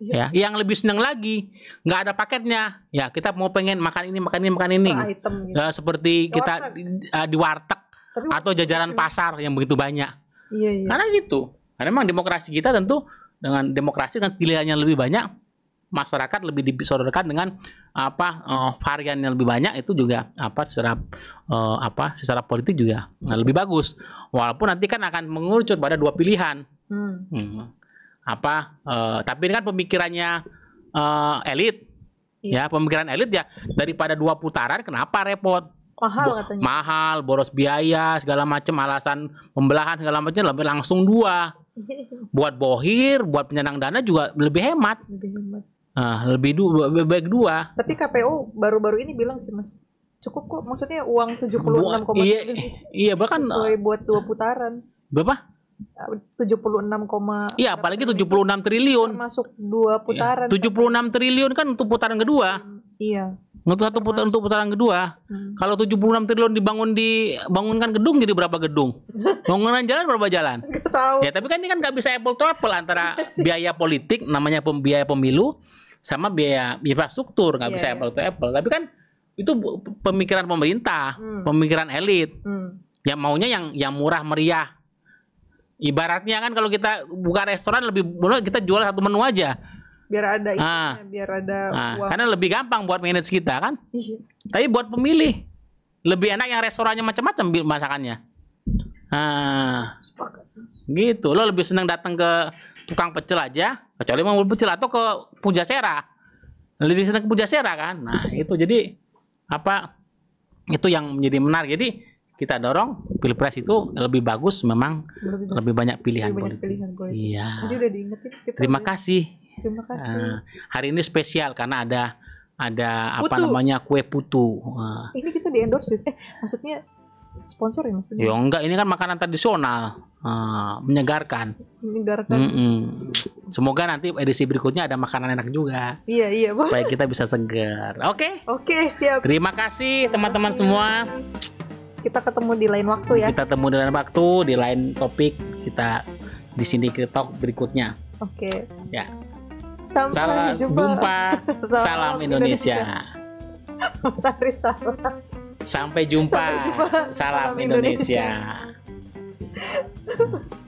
Ya, ya. yang lebih senang lagi nggak ada paketnya. Ya, kita mau pengen makan ini, makan ini, makan ini. gitu. uh, seperti ya, di kita di, uh, eh, di warteg Terus, atau jajaran terus. Gitu. pasar yang begitu banyak. Iya, iya. Karena gitu. Karena memang demokrasi kita tentu dengan demokrasi dengan pilihannya lebih banyak masyarakat lebih disodorkan dengan apa uh, varian yang lebih banyak itu juga apa secara uh, apa secara politik juga nah, lebih bagus walaupun nanti kan akan mengerucut pada dua pilihan hmm. Hmm. apa uh, tapi ini kan pemikirannya uh, elit iya. ya pemikiran elit ya daripada dua putaran kenapa repot mahal katanya mahal boros biaya segala macam alasan pembelahan segala macam lebih langsung dua buat bohir buat penyandang dana juga lebih hemat lebih hemat Ah, lebih dua baik dua. Tapi KPU baru-baru ini bilang sih Mas. Cukup kok maksudnya uang tujuh puluh koma iya, gitu. iya bahkan sesuai ah, buat dua putaran. Berapa? Ah, tujuh puluh enam 76, Iya, apalagi tujuh puluh enam triliun. Masuk dua iya, putaran. tujuh puluh enam triliun kan untuk putaran kedua. Hmm, iya. Untuk satu putaran untuk putaran kedua. Hmm. Kalau enam triliun dibangun di bangunkan gedung jadi berapa gedung? Bangunan jalan berapa jalan? Gak tahu. Ya, tapi kan ini kan nggak bisa apple to apple antara iya biaya politik namanya pembiaya pemilu sama biaya infrastruktur nggak yeah, bisa yeah. apple to apple tapi kan itu pemikiran pemerintah hmm. pemikiran elit hmm. yang maunya yang yang murah meriah ibaratnya kan kalau kita buka restoran lebih murah kita jual satu menu aja biar ada ah. isinya, nah, biar ada ah, uang. karena lebih gampang buat manage kita kan iya. tapi buat pemilih lebih enak yang restorannya macam-macam masakannya ah gitu lo lebih senang datang ke tukang pecel aja kecuali mau pecel atau ke Puja Sera, lebih senang ke Puja Sera kan nah itu jadi apa itu yang menjadi menarik jadi kita dorong pilpres itu lebih bagus memang lebih, lebih banyak pilihan lebih banyak politik. Pilihan Iya. Jadi udah diingetin. Terima kasih. Terima kasih. Uh, hari ini spesial karena ada ada putu. apa namanya kue putu. Uh. Ini kita di endorse eh maksudnya sponsor ya maksudnya? Ya enggak, ini kan makanan tradisional, uh, menyegarkan. Menyegarkan. Mm -mm. Semoga nanti edisi berikutnya ada makanan enak juga. Iya iya. Supaya kita bisa segar. Oke. Okay? Oke okay, siap. Terima kasih teman-teman semua. Kita ketemu di lain waktu ya. Kita ketemu di lain waktu, di lain topik kita di sini kita berikutnya. Oke. Okay. Ya. Sampai Salam jumpa. Salam, Salam Indonesia. Indonesia. Mas Ari Sampai jumpa. Sampai jumpa. Salam, Salam Indonesia. Indonesia.